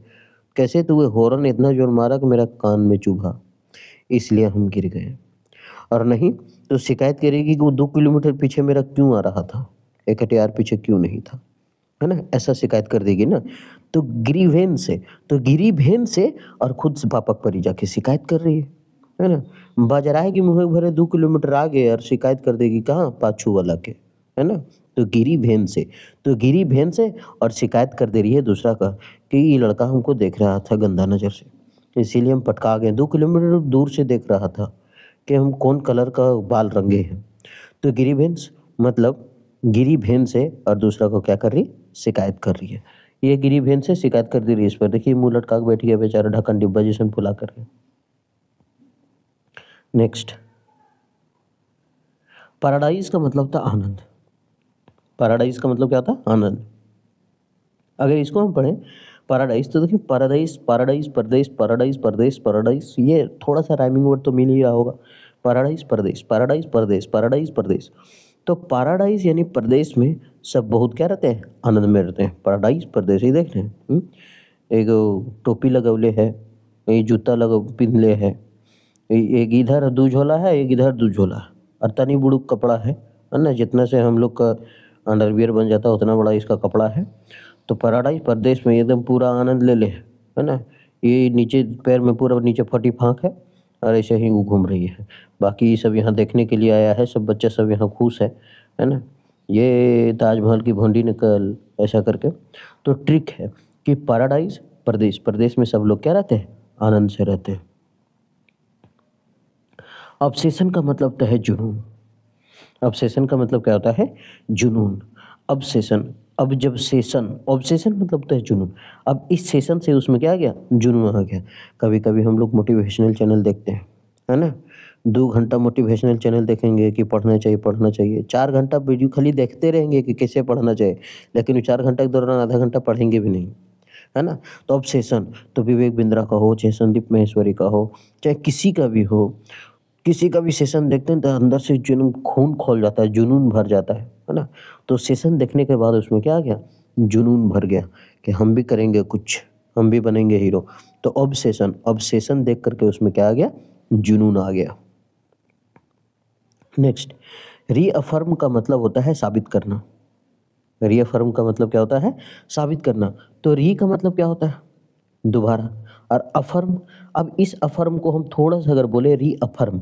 कैसे तो वह हॉर्न इतना जोर मारा कि मेरा कान में चुभा इसलिए हम गिर गए और नहीं तो शिकायत करेगी कि वो दो किलोमीटर पीछे मेरा क्यों आ रहा था एक हटियार पीछे क्यों नहीं था है ना ऐसा शिकायत कर देगी ना तो गिरीवेन से तो गिरीभेन से और खुद से पापक परी जाके शिकायत कर रही है है ना बाजराए की मुँह भरे दो किलोमीटर आगे और शिकायत कर देगी कहाँ पाछू वाला के है ना तो गिरी भेन से तो गिरी भेन से और शिकायत कर दे रही है दूसरा का कि ये लड़का हमको देख रहा था गंदा नज़र से इसीलिए हम पटका गए दो किलोमीटर दूर से देख रहा था कि हम कौन कलर का बाल रंगे हैं तो गिरी भेंस मतलब गिरी भेन से और दूसरा को क्या कर रही शिकायत कर रही है ये गिरी बहन से शिकायत कर दे रही है इस पर देखिए मुंह लटका के बैठ गया बेचारा ढक्कन डिब्बा जिसमें फुला करके नेक्स्ट पैराडाइज का मतलब था आनंद पैराडाइज का मतलब क्या था आनंद अगर इसको हम पढ़ें पैराडाइज तो देखिए पैराडाइज पैराडाइज परदेश पैराडाइज परदेश पैराडाइज ये थोड़ा सा राइमिंग वर्ड तो मिल ही रहा होगा पैराडाइज परदेश पैराडाइज परदेश पैराडाइज परदेश तो पैराडाइज यानी प्रदेश में सब बहुत क्या रहते हैं आनंद में रहते हैं पैराडाइज प्रदेश ही देख रहे हैं हम्म? एक टोपी लगवले है एक जूता लग पिन्हले है एक इधर दू झोला है एक इधर दू झोला और तनी बुड़ुक कपड़ा है है ना जितना से हम लोग का अंडरवियर बन जाता है उतना बड़ा इसका कपड़ा है तो पैराडाइज प्रदेश में एकदम पूरा आनंद ले ले है ना ये नीचे पैर में पूरा नीचे फटी फाँक है और ऐसे ही वो घूम रही है बाकी सब यहाँ देखने के लिए आया है सब बच्चा सब यहाँ खुश है है ना ये ताजमहल की भोंडी निकल ऐसा करके तो ट्रिक है कि पैराडाइज प्रदेश प्रदेश में सब लोग क्या रहते हैं आनंद से रहते हैं ऑब्सेशन का मतलब होता है जुनून ऑब्सेशन का मतलब क्या होता है जुनून ऑब्सेशन अब जब सेशन ऑब्सेशन मतलब होता है जुनून अब इस सेशन से उसमें क्या आ गया जुनून आ गया कभी कभी हम लोग मोटिवेशनल चैनल देखते हैं है ना दो घंटा मोटिवेशनल चैनल देखेंगे कि पढ़ना चाहिए पढ़ना चाहिए चार घंटा वीडियो खाली देखते रहेंगे कि कैसे पढ़ना चाहिए लेकिन चार घंटा के दौरान आधा घंटा पढ़ेंगे भी नहीं है ना तो अब सेशन तो विवेक बिंद्रा का हो चाहे संदीप महेश्वरी का हो चाहे किसी का भी हो किसी का भी सेशन देखते हैं तो अंदर से जुनून खून खोल जाता है जुनून भर जाता है है ना तो सेशन देखने के बाद उसमें क्या आ गया जुनून भर गया कि हम भी करेंगे कुछ हम भी बनेंगे हीरो तो अब सेशन अब सेशन देख करके उसमें क्या आ गया जुनून आ गया नेक्स्ट रीअफर्म का मतलब होता है साबित करना रीअफर्म का मतलब क्या होता है साबित करना तो री का मतलब क्या होता है दोबारा और अफर्म अब इस अफर्म को हम थोड़ा सा अगर बोले reaffirm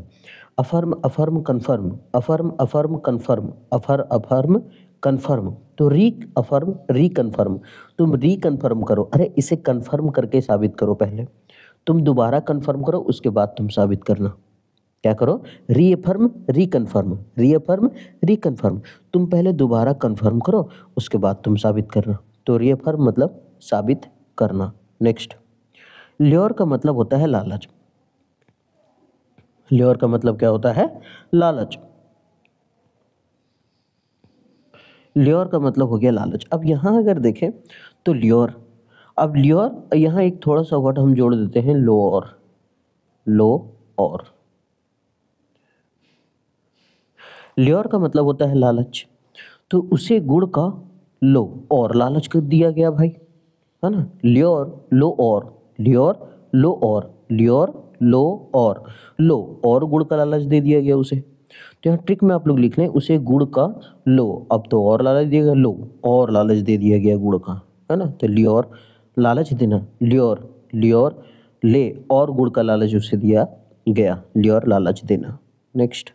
affirm affirm confirm affirm affirm confirm affirm affirm confirm तो री अफर्म रिकन्फर्म तुम रिकन्फर्म करो अरे इसे कन्फर्म करके साबित करो पहले तुम दोबारा कन्फर्म करो उसके बाद तुम साबित करना क्या करो रीअफर्म रिकन्फर्म री रिकन्फर्म तुम पहले दोबारा कन्फर्म करो उसके बाद तुम साबित करना तो रीअफर्म मतलब साबित करना नेक्स्ट ल्योर का मतलब होता है लालच ल्योर का मतलब क्या होता है लालच ल्योर का मतलब हो गया लालच अब यहाँ अगर देखें तो ल्योर अब ल्योर यहाँ एक थोड़ा सा वर्ड तो हम जोड़ देते हैं लो और लो और ल्योर का मतलब होता है लालच तो उसे गुड़ का लो और लालच कर दिया गया भाई है ना ल्योर लो और ल्योर लो और ल्योर लो और लो और गुड़ का लालच दे दिया गया उसे तो यहाँ ट्रिक में आप लोग लिख लें उसे गुड़ का लो अब तो और लालच दिया गया लो और लालच दे दिया गया गुड़ का है ना तो लियोर लालच देना लियोर लियोर ले और गुड़ का लालच उसे दिया गया लियोर लालच देना नेक्स्ट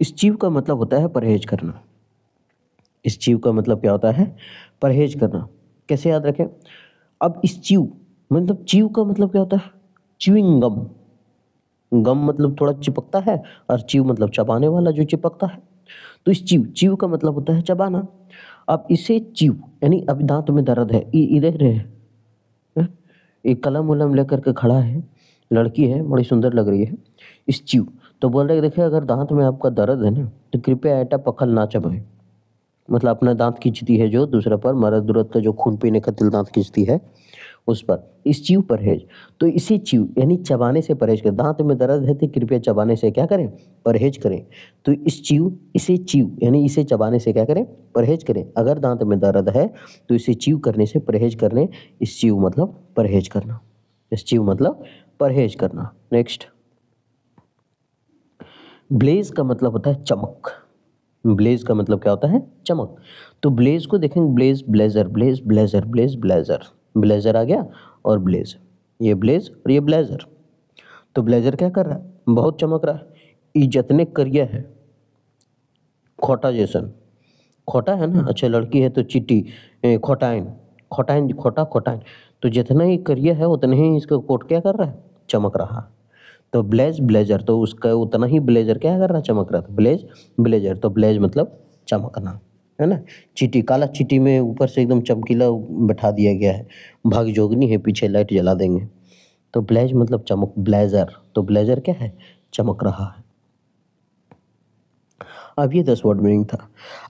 इस चीव का मतलब होता है परहेज करना इस चीव का मतलब क्या होता है परहेज करना कैसे याद रखें अब इस चीव मतलब चीव का मतलब क्या होता है चिविंग गम गम मतलब थोड़ा चिपकता है और चीव मतलब चबाने वाला जो चिपकता है तो इस चीव चीव का मतलब होता है चबाना अब इसे चीव यानी अभी दांत में दर्द है इधर है हाँ? एक कलम उलम लेकर के खड़ा है लड़की है बड़ी सुंदर लग रही है इस चीव तो बोल रहे देखिए अगर दांत में आपका दर्द है ना तो कृपया ऐटा पखल ना चबाए मतलब अपना दांत खींचती है जो दूसरा पर मरद दुरद का जो खून पीने का तिल दांत खींचती है उस पर इस चीव परहेज तो इसी चीव यानी चबाने से परहेज करें दांत में दर्द है तो कृपया चबाने से क्या करें परहेज करें तो इस चीव इसे चीव यानी इसे चबाने से क्या करें परहेज करें अगर दांत में दर्द है तो इसे चीव करने से परहेज करने इस चीव मतलब परहेज करना इस चीव मतलब परहेज करना नेक्स्ट ब्लेज का मतलब होता है चमक ब्लेज का मतलब क्या होता है चमक तो ब्लेज को देखेंगे blaze blazer blaze blazer blaze blazer blazer आ गया और ब्लेज ये ब्लेज और ये ब्लेजर तो ब्लेजर क्या कर रहा है बहुत चमक रहा है ये जितने करिया है खोटा जैसन खोटा है ना हम्म। अच्छा लड़की है तो चिट्टी खोटाइन खोटाइन खोटा खोटाइन तो जितना ही करिया है उतना ही इसका कोट क्या कर रहा है चमक रहा तो ब्लेज ब्लेजर तो उसका उतना ही ब्लेजर क्या कर रहा है चमक रहा था ब्लेज ब्लेजर तो ब्लेज मतलब चमकना है ना चीटी काला चीटी में ऊपर से एकदम चमकीला बैठा दिया गया है भाग जोगनी है पीछे लाइट जला देंगे तो ब्लेज मतलब चमक ब्लेजर तो ब्लेजर क्या है चमक रहा है अब ये दस वर्ड मीनिंग था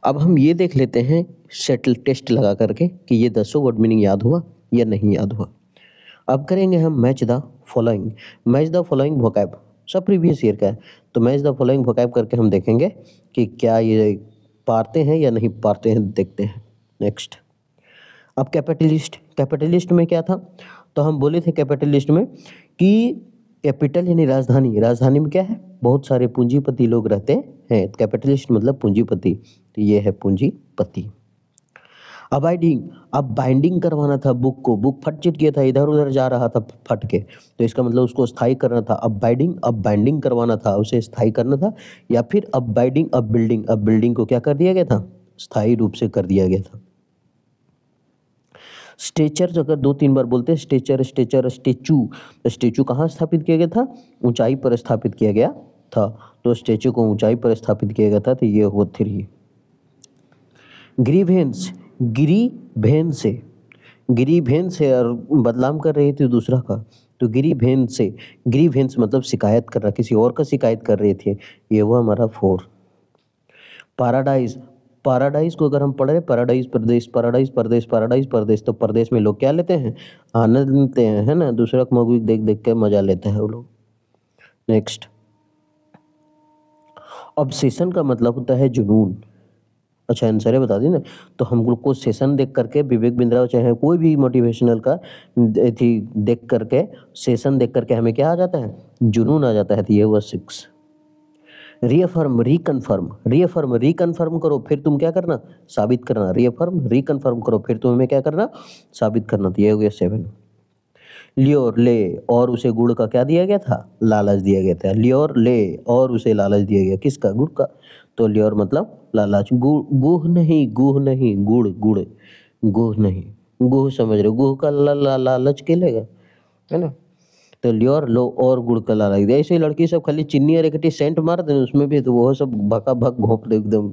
अब हम ये देख लेते हैं सेटल टेस्ट लगा करके कि ये दसों वर्ड मीनिंग याद हुआ या नहीं याद हुआ अब करेंगे हम match the following match the following vocab सब प्रीवियस ईयर का है तो मैच द फॉलोइंग वोकैब करके हम देखेंगे कि क्या ये पारते हैं या नहीं पारते हैं देखते हैं नेक्स्ट अब कैपिटलिस्ट कैपिटलिस्ट में क्या था तो हम बोले थे कैपिटलिस्ट में कि कैपिटल यानी राजधानी राजधानी में क्या है बहुत सारे पूंजीपति लोग रहते हैं कैपिटलिस्ट मतलब पूंजीपति तो ये है पूंजीपति अबाइडिंग अब बाइंडिंग करवाना था बुक को बुक फट फटचिट किया था इधर उधर जा रहा था फट के तो इसका मतलब उसको स्थाई करना था अब बाइडिंग अब बाइंडिंग करवाना था उसे स्थाई करना था या फिर अब बाइडिंग अब बिल्डिंग अब बिल्डिंग को क्या कर दिया गया था स्थाई रूप से कर दिया गया था स्टेचर अगर दो तीन बार बोलते हैं स्टेचर स्टेचर स्टेचू स्टेचू कहाँ स्थापित किया गया था ऊंचाई पर स्थापित किया गया था तो स्टेचू को ऊंचाई पर स्थापित किया गया था तो ये हो थ्री ग्रीवेंस गिरी भेन से गिरी भेन से और बदलाम कर रहे थे दूसरा का तो गिरी भेन से गिरी भेन से मतलब शिकायत कर रहा किसी और का शिकायत कर रहे थे ये हुआ हमारा फोर पैराडाइज पैराडाइज को अगर हम पढ़ रहे पैराडाइज प्रदेश पैराडाइज प्रदेश पैराडाइज प्रदेश तो प्रदेश में लोग क्या लेते हैं आनंद लेते हैं है ना दूसरा मूवी देख देख के मजा लेते हैं वो लोग नेक्स्ट ऑब्सेशन का मतलब होता है जुनून अच्छा आंसर है बता दी ना तो हम लोग को सेशन देख करके विवेक बिंद्रा चाहे कोई भी मोटिवेशनल का थी देख करके सेशन देख करके हमें क्या आ जाता है जुनून आ जाता है तो ये वो सिक्स रियफर्म रिकनफर्म रियफर्म रिकनफर्म करो फिर तुम क्या करना साबित करना रियफर्म रिकनफर्म करो फिर तुम हमें क्या करना साबित करना तो ये हो गया सेवन लियोर ले और उसे गुड़ का क्या दिया गया था लालच दिया गया था लियोर ले और उसे लालच दिया गया किसका गुड़ का तो ल्योर मतलब लालच गुह नहीं गुह नहीं गुड़ गुड़ गुह नहीं गुह समझ रहे गुह का ला, ला, लालच के लेगा है ना तो ल्योर लो और गुड़ का लालच दिया ऐसे लड़की सब खाली चिन्नी और इकट्ठी सेंट मार दे उसमें भी तो वो सब भका भक घोंप दे एकदम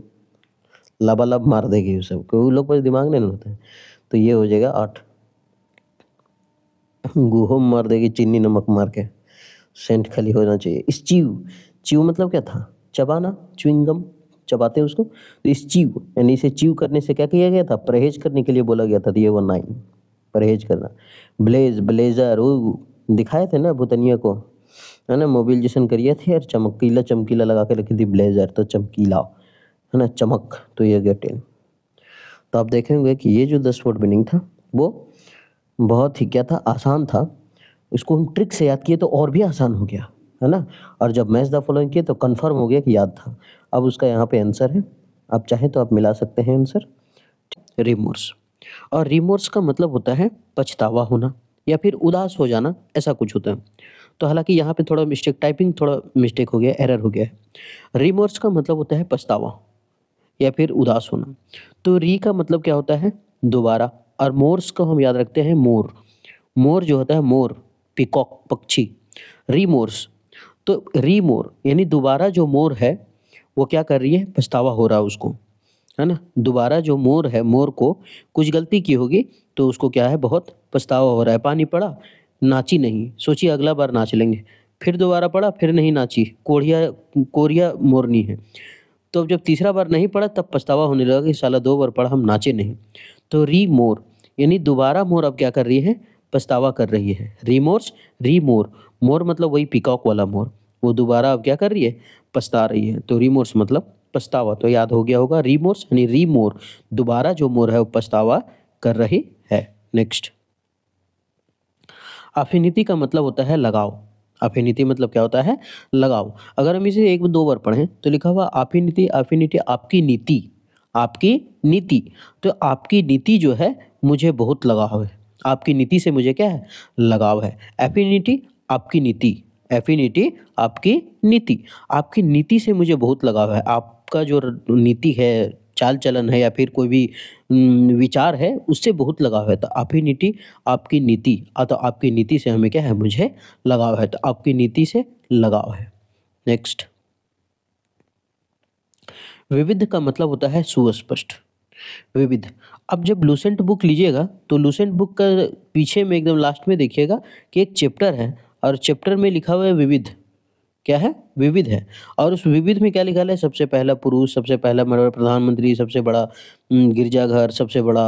लबालब मार देगी वो सब क्योंकि लोग पास दिमाग नहीं होता है तो ये हो जाएगा आठ गुह मार देगी चीनी नमक मार के सेंट खाली होना चाहिए इस चीव चीव मतलब क्या था चबाना च्विंगम चबाते हैं उसको तो इस चीव यानी इसे चीव करने से क्या किया गया था परहेज करने के लिए बोला गया था ये वो नाइन परहेज करना ब्लेज ब्लेजर वो दिखाए थे ना भूतनिया को है ना मोबिलाइजेशन करिए थे यार चमकीला चमकीला लगा के रखी थी ब्लेजर तो चमकीला है ना चमक तो ये गया टेन तो आप देखेंगे कि ये जो दस वर्ड मीनिंग था वो बहुत ही क्या था आसान था इसको हम ट्रिक से याद किए तो और भी आसान हो गया है ना और जब मैच द फॉलोइंग किए तो कन्फर्म हो गया कि याद था अब उसका यहाँ पे आंसर है आप चाहें तो आप मिला सकते हैं आंसर रिमोर्स और रिमोर्स का मतलब होता है पछतावा होना या फिर उदास हो जाना ऐसा कुछ होता है तो हालांकि यहाँ पे थोड़ा मिस्टेक टाइपिंग थोड़ा मिस्टेक हो गया एरर हो गया है रिमोर्स का मतलब होता है पछतावा या फिर उदास होना तो री का मतलब क्या होता है दोबारा और मोर्स को हम याद रखते हैं मोर मोर जो होता है मोर पिकॉक पक्षी रिमोर्स तो री मोर यानी दोबारा जो मोर है वो क्या कर रही है पछतावा हो रहा है उसको है ना दोबारा जो मोर है मोर को कुछ गलती की होगी तो उसको क्या है बहुत पछतावा हो रहा है पानी पड़ा नाची नहीं सोचिए अगला बार नाच लेंगे फिर दोबारा पड़ा फिर नहीं नाची कोढ़िया कोरिया मोरनी है तो अब जब तीसरा बार नहीं पड़ा तब पछतावा होने लगा कि साला दो बार पड़ा हम नाचे नहीं तो री मोर यानी दोबारा मोर अब क्या कर रही है पछतावा कर रही है रीमोर्स री मोर मोर मतलब वही पिकॉक वाला मोर वो दोबारा अब क्या कर रही है पछता रही है तो रिमोर्स मतलब पछतावा तो याद हो गया होगा रिमोर्स यानी रीमोर दोबारा जो मोर है वो पछतावा कर रही है नेक्स्ट अफिनिति का मतलब होता है लगाव अफिनिति मतलब क्या होता है लगाव अगर हम इसे एक दो बार पढ़ें तो लिखा हुआ अफिनिति अफिनिटी आपकी नीति आपकी नीति तो आपकी नीति जो है मुझे बहुत लगाव है आपकी नीति से मुझे क्या है लगाव है एफिनिटी आपकी नीति एफिनिटी आपकी नीति आपकी नीति से मुझे बहुत लगाव है आपका जो नीति है चाल चलन है या फिर कोई भी विचार है उससे बहुत लगाव है तो एफिनिटी आपकी नीति अतः आपकी नीति से हमें क्या है मुझे लगाव है तो आपकी नीति से लगाव है नेक्स्ट विविध का मतलब होता है सुस्पष्ट विविध अब जब लूसेंट बुक लीजिएगा तो लूसेंट बुक का पीछे में एकदम लास्ट में देखिएगा कि एक चैप्टर है और चैप्टर में लिखा हुआ है विविध क्या है विविध है और उस विविध में क्या लिखा है सबसे पहला पुरुष सबसे पहला प्रधानमंत्री सबसे बड़ा गिरजाघर सबसे बड़ा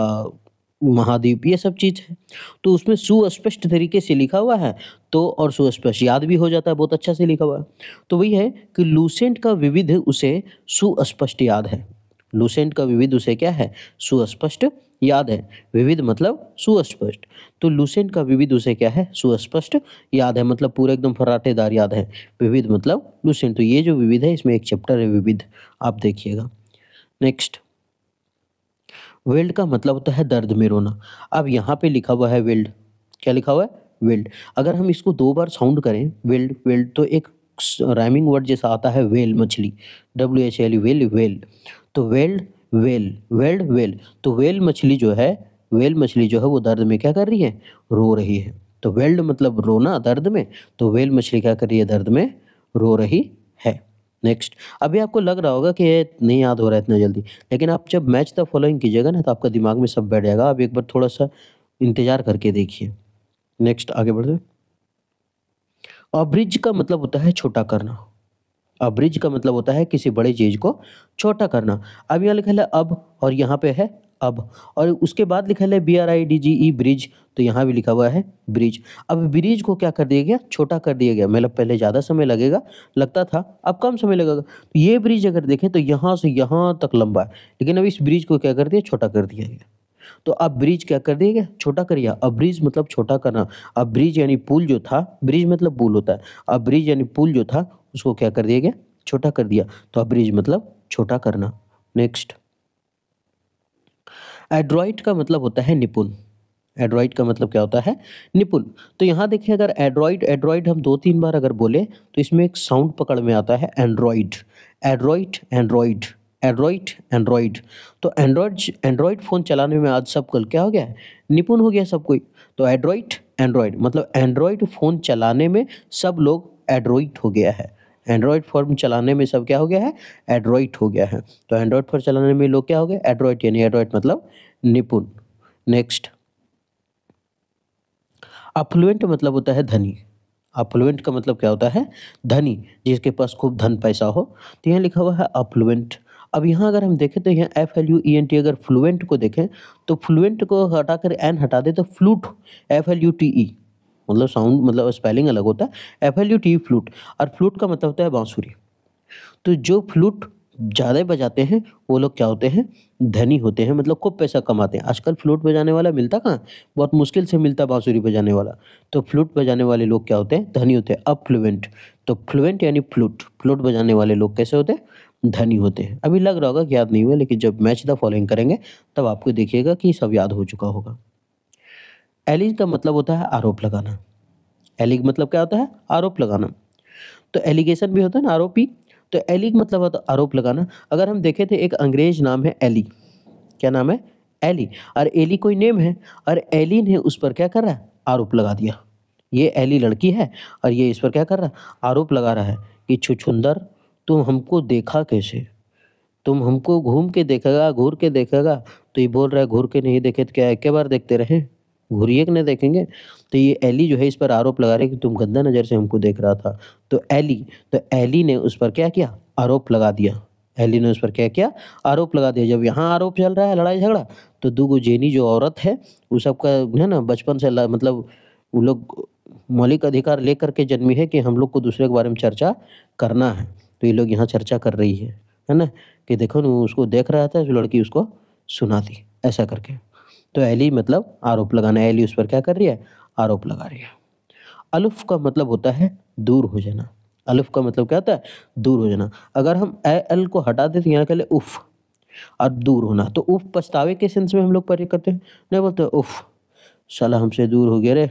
महाद्वीप ये सब चीज़ है तो उसमें सुस्पष्ट तरीके से लिखा हुआ है तो और सुस्पष्ट याद भी हो जाता है बहुत अच्छा से लिखा हुआ है तो वही है कि लूसेंट का विविध उसे सुस्पष्ट याद है लूसेंट का विविध उसे क्या है सुस्पष्ट याद है विविध मतलब सुस्पष्ट तो लुसेंट का विविध उसे क्या है सुस्पष्ट याद है मतलब पूरा एकदम फराटेदार याद है विविध मतलब लुसेंट तो ये जो विविध है इसमें एक चैप्टर है विविध आप देखिएगा नेक्स्ट वेल्ड का मतलब होता है दर्द में रोना अब यहाँ पे लिखा हुआ है वेल्ड क्या लिखा हुआ है वेल्ड अगर हम इसको दो बार साउंड करें वेल्ड वेल्ड तो एक राइमिंग वर्ड जैसा आता है वेल मछली W H L whale whale तो वेल्ड वेल वेल्ड वेल तो वेल मछली जो है वेल मछली जो है वो दर्द में क्या कर रही है रो रही है तो वेल्ड मतलब रोना दर्द में तो वेल मछली क्या कर रही है दर्द में रो रही है नेक्स्ट अभी आपको लग रहा होगा कि ये नहीं याद हो रहा है इतना जल्दी लेकिन आप जब मैच द फॉलोइंग कीजिएगा ना तो आपका दिमाग में सब बैठ जाएगा आप एक बार थोड़ा सा इंतज़ार करके देखिए नेक्स्ट आगे बढ़ते अब्रिज का मतलब होता है छोटा करना अब्रिज का मतलब होता है किसी बड़े चीज़ को छोटा करना अब यहाँ लिखा है अब और यहाँ पे है अब और उसके बाद लिखा है B R I D G E bridge तो यहाँ भी लिखा हुआ है ब्रिज अब ब्रिज को क्या कर दिया गया छोटा कर दिया गया मतलब पहले ज़्यादा समय लगेगा लगता था अब कम समय लगेगा तो ये ब्रिज अगर देखें तो यहाँ से यहाँ तक लंबा है लेकिन अब इस ब्रिज को क्या कर दिया छोटा कर दिया गया तो अब ब्रिज क्या कर दिया गया छोटा कर दिया अब ब्रिज मतलब छोटा करना अब ब्रिज यानी पुल जो था ब्रिज मतलब पुल होता है अब ब्रिज यानी पुल जो था उसको क्या कर दिया गया छोटा कर दिया तो अब्रिज मतलब छोटा करना नेक्स्ट एड्रॉइड का मतलब होता है निपुण एड्रॉइड का मतलब क्या होता है निपुण तो यहाँ देखिए अगर एड्रॉइड एड्रॉइड हम दो तीन बार अगर बोले तो इसमें एक साउंड पकड़ में आता है Android Android Android Android Android तो एंड्रॉइड एंड्रॉइड फ़ोन चलाने में आज सब कल क्या हो गया है निपुण हो गया सब कोई तो एड्रॉइड एंड्रॉइड मतलब एंड्रॉइड फ़ोन चलाने में सब लोग एड्रॉइड हो गया है एंड्रॉयड फॉर्म चलाने में सब क्या हो गया है एड्रॉइट हो गया है तो एंड्रॉयड फॉर्म चलाने में लोग क्या हो गए एड्रॉयड यानी एड्रॉयड मतलब निपुण नेक्स्ट अपलुएंट मतलब होता है धनी अपलुएंट का मतलब क्या होता है धनी जिसके पास खूब धन पैसा हो तो यहाँ लिखा हुआ है अपलुएंट अब यहाँ अगर हम देखें तो यहाँ F L U E N T अगर फ्लुएंट को देखें तो फ्लुएंट को हटाकर एन हटा दे तो flute F L U T E मतलब साउंड मतलब स्पेलिंग अलग होता है F L U T flute और फ्लूट का मतलब होता है बांसुरी तो जो फ्लूट ज़्यादा बजाते हैं वो लोग क्या होते हैं धनी होते हैं मतलब खूब पैसा कमाते हैं आजकल फ्लूट बजाने वाला मिलता कहाँ बहुत मुश्किल से मिलता बांसुरी बजाने वाला तो फ्लूट बजाने वाले लोग क्या होते हैं धनी होते हैं अब फ्लुएंट तो फ्लुएंट यानी फ्लूट फ्लूट बजाने वाले लोग कैसे होते हैं धनी होते हैं अभी लग रहा होगा कि याद नहीं हुआ लेकिन जब मैच द फॉलोइंग करेंगे तब आपको देखिएगा कि सब याद हो चुका होगा एलिज का मतलब होता है आरोप लगाना एलिग मतलब क्या होता है आरोप लगाना तो एलिगेशन भी होता है ना आरोपी तो एलिग मतलब होता आरोप लगाना अगर हम देखे थे तो एक अंग्रेज नाम है एली क्या नाम है एली और एली कोई नेम है और एली ने उस पर क्या कर रहा है आरोप लगा दिया ये एली लड़की है और ये इस पर क्या कर रहा है आरोप लगा रहा है कि छुछुंदर तुम हमको देखा कैसे तुम हमको घूम के देखेगा घूर के देखेगा तो ये बोल रहा है घूर के नहीं देखे तो क्या एक बार देखते रहे घुरियक ने देखेंगे तो ये एली जो है इस पर आरोप लगा रहे कि तुम गंदा नज़र से हमको देख रहा था तो एली तो एली ने उस पर क्या किया आरोप लगा दिया एली ने उस पर क्या किया आरोप लगा दिया जब यहाँ आरोप चल रहा है लड़ाई झगड़ा तो दूगो जेनी जो औरत है वो सबका है ना बचपन से मतलब वो लोग मौलिक अधिकार ले करके जन्मी है कि हम लोग को दूसरे के बारे में चर्चा करना है तो ये लोग यहाँ चर्चा कर रही है है ना कि देखो ना उसको देख रहा था उस तो लड़की उसको सुना दी ऐसा करके तो एली मतलब आरोप लगाना एली उस पर क्या कर रही है आरोप लगा रही है अलुफ का मतलब होता है दूर हो जाना अलुफ का मतलब क्या होता है दूर हो जाना अगर हम ए अल को हटा देते तो यहाँ कहले उफ़ और दूर होना तो उफ पछतावे के सेंस में हम लोग पर करते हैं नहीं बोलते उफ सला हमसे दूर हो गया रे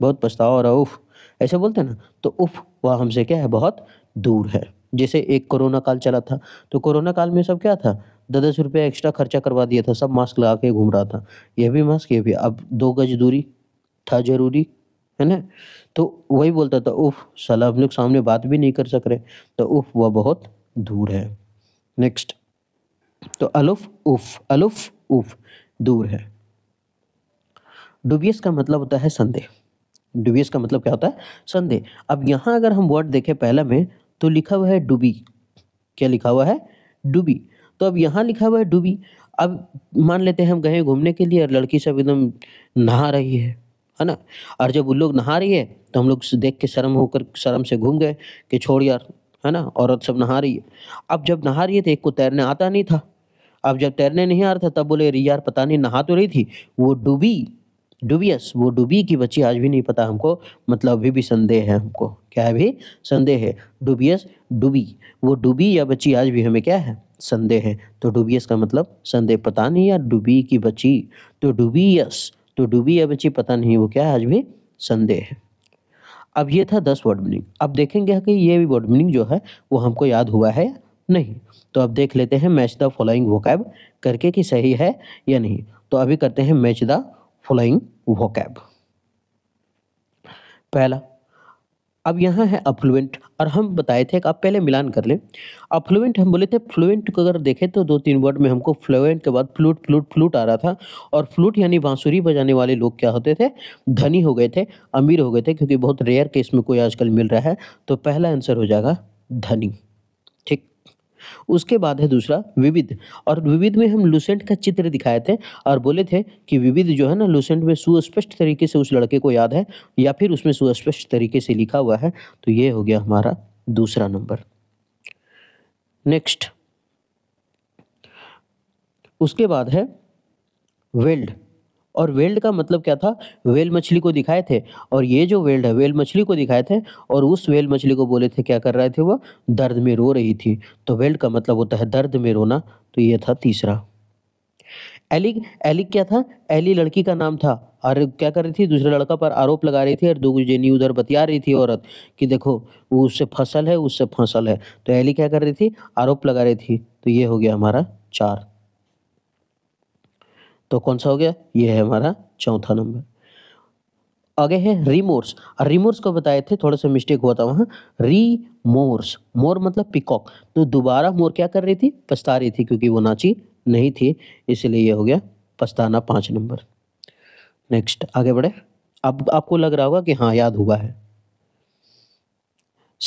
बहुत पछतावा हो रहा उफ ऐसे बोलते हैं ना तो उफ वह हमसे क्या है बहुत दूर है जैसे एक कोरोना काल चला था तो कोरोना काल में सब क्या था दस दस रुपये एक्स्ट्रा खर्चा करवा दिया था सब मास्क लगा के घूम रहा था यह भी मास्क ये भी अब दो गज दूरी था जरूरी है ना तो वही बोलता था उफ सलाह अपने सामने बात भी नहीं कर सक रहे तो उफ वह बहुत दूर है नेक्स्ट तो अलुफ उफ अलुफ उफ दूर है डुबियस का मतलब होता है संदेह डुबियस का मतलब क्या होता है संदेह अब यहाँ अगर हम वर्ड देखें पहला में तो लिखा हुआ है डुबी क्या लिखा हुआ है डुबी तो अब यहाँ लिखा हुआ है डूबी अब मान लेते हैं हम गए घूमने के लिए और लड़की सब एकदम नहा रही है है ना और जब वो लोग नहा रही है तो हम लोग देख के शर्म होकर शर्म से घूम गए कि छोड़ यार है ना औरत सब नहा रही है अब जब नहा रही है तो एक को तैरने आता नहीं था अब जब तैरने नहीं आ रहा था तब बोले अरे यार पता नहीं नहा तो रही थी वो डूबी डूबियस वो डूबी की बच्ची आज भी नहीं पता हमको मतलब अभी भी संदेह है हमको क्या है अभी संदेह है डूबियस डूबी वो डूबी या बच्ची आज भी हमें क्या है संदेह है तो डुबियस का मतलब संदेह पता नहीं या डुबी की बची तो डुबियस तो डुबी या बची पता नहीं वो क्या है आज भी संदेह है अब ये था दस वर्ड मीनिंग अब देखेंगे कि ये भी वर्ड मीनिंग जो है वो हमको याद हुआ है नहीं तो अब देख लेते हैं मैच द फॉलोइंग वोकैब करके कि सही है या नहीं तो अभी करते हैं मैच द फॉलोइंग वोकैब पहला अब यहाँ है अफ्लुएंट और हम बताए थे कि आप पहले मिलान कर लें अफ्लुएंट हम बोले थे फ्लुएंट को अगर देखें तो दो तीन वर्ड में हमको फ्लुएंट के बाद फ्लूट फ्लूट फ्लूट आ रहा था और फ्लूट यानी बांसुरी बजाने वाले लोग क्या होते थे धनी हो गए थे अमीर हो गए थे क्योंकि बहुत रेयर केस में कोई आजकल मिल रहा है तो पहला आंसर हो जाएगा धनी उसके बाद है दूसरा विविध और विविध में हम लुसेंट का चित्र दिखाए थे और बोले थे कि विविध जो है ना लुसेंट में सुस्पष्ट तरीके से उस लड़के को याद है या फिर उसमें सुस्पष्ट तरीके से लिखा हुआ है तो ये हो गया हमारा दूसरा नंबर नेक्स्ट उसके बाद है वेल्ड और वेल्ड का मतलब क्या था वेल मछली को दिखाए थे और ये जो वेल्ड है वेल मछली को दिखाए थे और उस वेल मछली को बोले थे क्या कर रहे थे वह दर्द में रो रही थी तो वेल्ड का मतलब होता है दर्द में रोना तो ये था तीसरा एलिक एलिक क्या था एली लड़की का नाम था और क्या कर रही थी दूसरे लड़का पर आरोप लगा रही थी और दो जेनी उधर बतिया रही थी औरत कि देखो वो उससे फसल है उससे फसल है तो एली क्या कर रही थी आरोप लगा रही थी तो ये हो गया हमारा चार तो कौन सा हो गया ये है हमारा चौथा नंबर आगे है रिमोर्स रिमोर्स को बताए थे थोड़ा सा मिस्टेक हुआ था वहाँ रिमोर्स मोर मतलब पिकॉक तो दोबारा मोर क्या कर रही थी पछता रही थी क्योंकि वो नाची नहीं थी इसलिए ये हो गया पछताना पाँच नंबर नेक्स्ट आगे बढ़े अब आपको लग रहा होगा कि हाँ याद हुआ है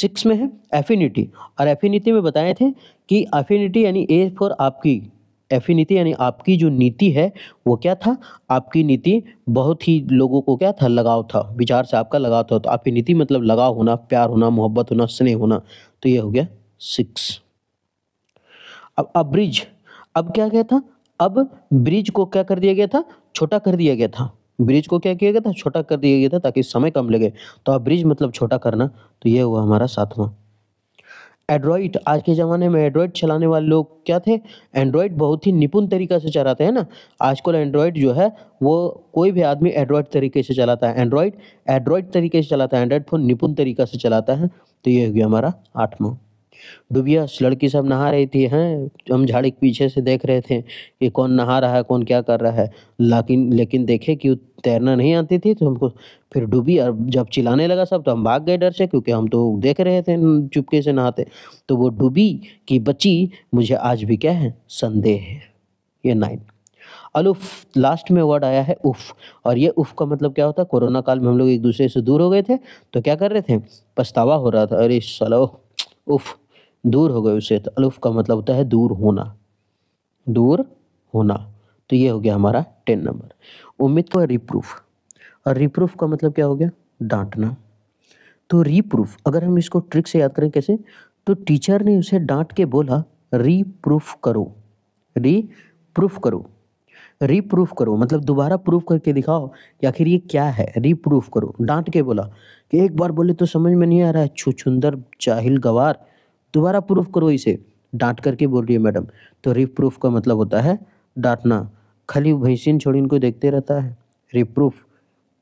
सिक्स में है एफिनिटी और एफिनिटी में बताए थे कि एफिनिटी यानी ए फॉर आपकी एफिनिटी यानी आपकी जो नीति है वो क्या था आपकी नीति बहुत ही लोगों को क्या था लगाव था विचार से आपका लगाव था तो आपकी नीति मतलब लगाव होना प्यार होना मोहब्बत होना स्नेह होना तो ये हो गया सिक्स अब अब्रिज अब क्या गया था अब ब्रिज को क्या कर दिया गया था छोटा कर दिया गया था ब्रिज को क्या किया गया था छोटा कर दिया गया था ताकि समय कम लगे तो अब ब्रिज मतलब छोटा करना तो यह हुआ हमारा सातवां एंड्रॉइड आज के ज़माने में एंड्रॉइड चलाने वाले लोग क्या थे एंड्रॉइड बहुत ही निपुण तरीका से चलाते हैं ना आजकल एंड्रॉइड जो है वो कोई भी आदमी एंड्रॉइड तरीके से चलाता है एंड्रॉइड एंड्रॉइड तरीके से चलाता है एंड्रॉइड फ़ोन निपुण तरीका से चलाता है तो ये हो गया हमारा आठवां डुबिया लड़की सब नहा रही थी हैं हम झाड़ी के पीछे से देख रहे थे कि कौन नहा रहा है कौन क्या कर रहा है लेकिन लेकिन देखे कि तैरना नहीं आती थी तो हमको फिर डूबी और जब चिल्लाने लगा सब तो हम भाग गए डर से क्योंकि हम तो देख रहे थे चुपके से नहाते तो वो डूबी की बच्ची मुझे आज भी क्या है संदेह है ये नाइन अलुफ लास्ट में वर्ड आया है उफ और ये उफ का मतलब क्या होता है कोरोना काल में हम लोग एक दूसरे से दूर हो गए थे तो क्या कर रहे थे पछतावा हो रहा था अरे सलो उफ दूर हो गए उसे तो अलुफ़ का मतलब होता है दूर होना दूर होना तो ये हो गया हमारा टेन नंबर उम्मीद को रिप्रूफ और रिप्रूफ का मतलब क्या हो गया डांटना तो रिप्रूफ अगर हम इसको ट्रिक से याद करें कैसे तो टीचर ने उसे डांट के बोला रीप्रूफ करो रीप्रूफ करो रीप्रूफ करो मतलब दोबारा प्रूफ करके दिखाओ कि आखिर ये क्या है रीप्रूफ करो डांट के बोला कि एक बार बोले तो समझ में नहीं आ रहा है छुछुंदर जाहिल गवार दोबारा प्रूफ करो इसे डांट करके बोल रही है मैडम तो रिप्रूफ का मतलब होता है डांटना खाली भैंसिन छोड़ी इनको देखते रहता है रिप्रूफ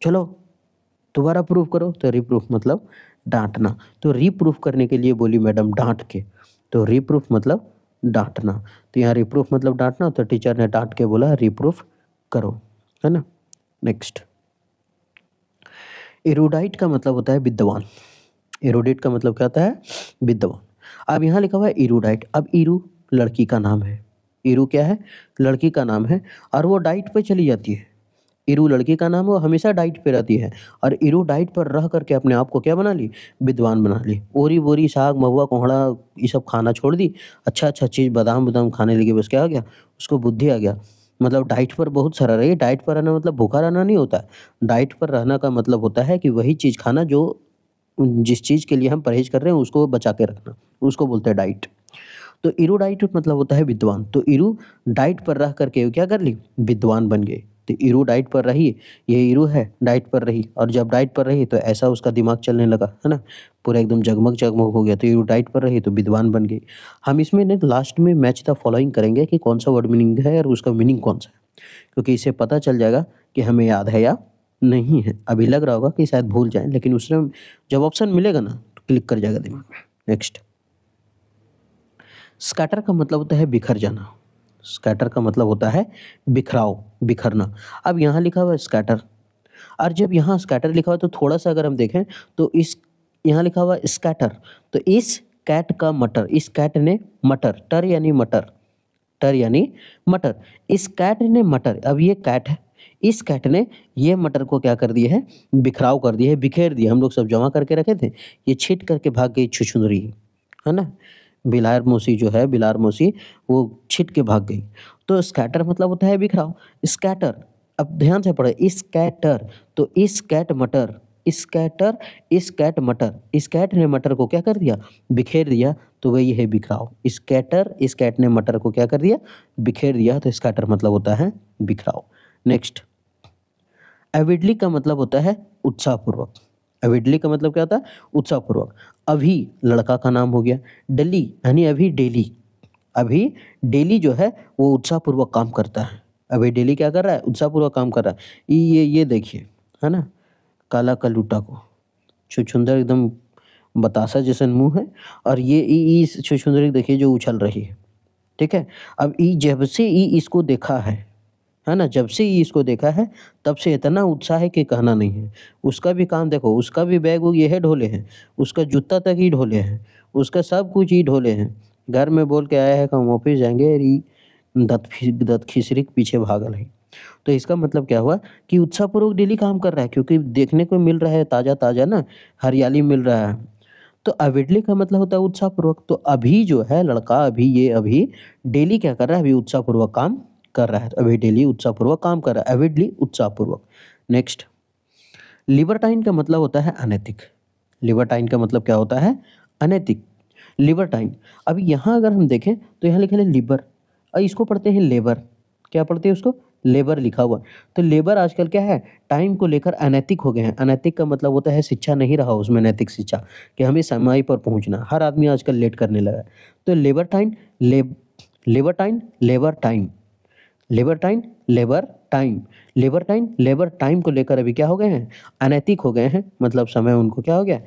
चलो दोबारा प्रूफ करो तो रिप्रूफ मतलब डांटना तो रिप्रूफ करने के लिए बोली मैडम डांट के तो रिप्रूफ मतलब डांटना तो यहाँ रिप्रूफ मतलब डांटना तो टीचर ने डांट के बोला रिप्रूफ करो है ना नेक्स्ट एरोडाइट का मतलब होता है विद्वान एरोडिट का मतलब क्या होता है विद्वान अब यहाँ लिखा हुआ है डाइट अब इरू लड़की का नाम है इरू क्या है लड़की का नाम है और वो डाइट पे चली जाती है इरू लड़की का नाम वो हमेशा डाइट पे रहती है और इरू डाइट पर रह करके अपने आप को क्या बना ली विद्वान बना ली ओरी बोरी साग महुआ कोहड़ा ये सब खाना छोड़ दी अच्छा अच्छा चीज़ बादाम बदाम खाने लगी बस क्या आ गया उसको बुद्धि आ गया मतलब डाइट पर बहुत सारा रही डाइट पर रहना मतलब भूखा रहना नहीं होता डाइट पर रहना का मतलब होता है कि वही चीज़ खाना जो जिस चीज़ के लिए हम परहेज कर रहे हैं उसको बचा के रखना उसको बोलते हैं डाइट तो डाइट मतलब होता है विद्वान तो इरु डाइट पर रह करके क्या कर ली विद्वान बन गए तो इरु डाइट पर रही ये इरु है डाइट पर रही और जब डाइट पर रही तो ऐसा उसका दिमाग चलने लगा है ना पूरा एकदम जगमग जगमग हो गया तो इरु डाइट पर रही तो विद्वान बन गई हम इसमें ना लास्ट में मैच द फॉलोइंग करेंगे कि कौन सा वर्ड मीनिंग है और उसका मीनिंग कौन सा है क्योंकि इससे पता चल जाएगा कि हमें याद है या नहीं है अभी लग रहा होगा कि शायद भूल जाए लेकिन उस समय जब ऑप्शन मिलेगा ना तो क्लिक कर जाएगा दिमाग में नेक्स्ट स्कैटर का मतलब होता है बिखर जाना स्कैटर का मतलब होता है बिखराव बिखरना अब यहाँ लिखा हुआ है स्कैटर और जब यहाँ स्कैटर लिखा हुआ तो थोड़ा सा अगर हम देखें तो इस यहाँ लिखा हुआ स्कैटर तो इस कैट का मटर इस कैट ने मटर टर यानी मटर टर यानी मटर इस कैट ने मटर अब ये कैट है इस कैट ने ये मटर को क्या कर दिया है बिखराव कर दिया है बिखेर दिया हम लोग सब जमा करके रखे थे ये छिट करके भाग गई छुछुंदरी है ना बिलार मौसी जो है बिलार मौसी वो छिट के भाग गई तो स्कैटर मतलब होता है बिखराव स्कैटर अब ध्यान से पढ़े स्कैटर तो इस कैट मटर स्कैटर इस कैट मटर इस कैट ने मटर को क्या कर दिया बिखेर दिया तो वह यह है बिखराव स्कैटर इस कैट ने मटर को क्या कर दिया बिखेर दिया तो स्कैटर मतलब होता है बिखराव नेक्स्ट एविडली का मतलब होता है उत्साहपूर्वक एविडली का मतलब क्या होता है उत्साहपूर्वक अभी लड़का का नाम हो गया डेली यानी अभी डेली अभी डेली जो है वो उत्साहपूर्वक काम करता है अभी डेली क्या कर रहा है उत्साहपूर्वक काम कर रहा है ये ये देखिए है ना काला कलूटा को छुछुंदर एकदम बतासा जैसा मुंह है और ये ई छुछुंदर देखिए जो उछल रही है ठीक है अब ई जब से ई इसको देखा है है ना जब से इसको देखा है तब से इतना उत्साह है कि कहना नहीं है उसका भी काम देखो उसका भी बैग ये है ढोले हैं उसका जूता तक ही ढोले हैं उसका सब कुछ ही ढोले हैं घर में बोल के आया है कि हम ऑफिस जाएंगे अरे दत दत के पीछे भागल है तो इसका मतलब क्या हुआ कि उत्साहपूर्वक डेली काम कर रहा है क्योंकि देखने को मिल रहा है ताज़ा ताज़ा ना हरियाली मिल रहा है तो अवेडली का मतलब होता है उत्साहपूर्वक तो अभी जो है लड़का अभी ये अभी डेली क्या कर रहा है अभी उत्साहपूर्वक काम कर रहा है तो अविडेली उत्साहपूर्वक काम कर रहा है अविडली उत्साहपूर्वक नेक्स्ट लिबरटाइन का मतलब होता है अनैतिक लिबरटाइन का मतलब क्या होता है अनैतिक लिबरटाइन अभी यहाँ अगर हम देखें तो यहाँ लिखा है लिबर और इसको पढ़ते हैं लेबर क्या पढ़ते हैं उसको लेबर लिखा हुआ तो लेबर आजकल क्या है टाइम को लेकर अनैतिक हो गए हैं अनैतिक का मतलब होता है शिक्षा नहीं रहा उसमें नैतिक शिक्षा कि हमें समय पर पहुंचना हर आदमी आजकल लेट करने लगा है तो labour time labour time labour time labour time labour time labour time labour time को लेकर अभी क्या हो गए हैं अनैतिक हो गए हैं मतलब समय उनको क्या हो गया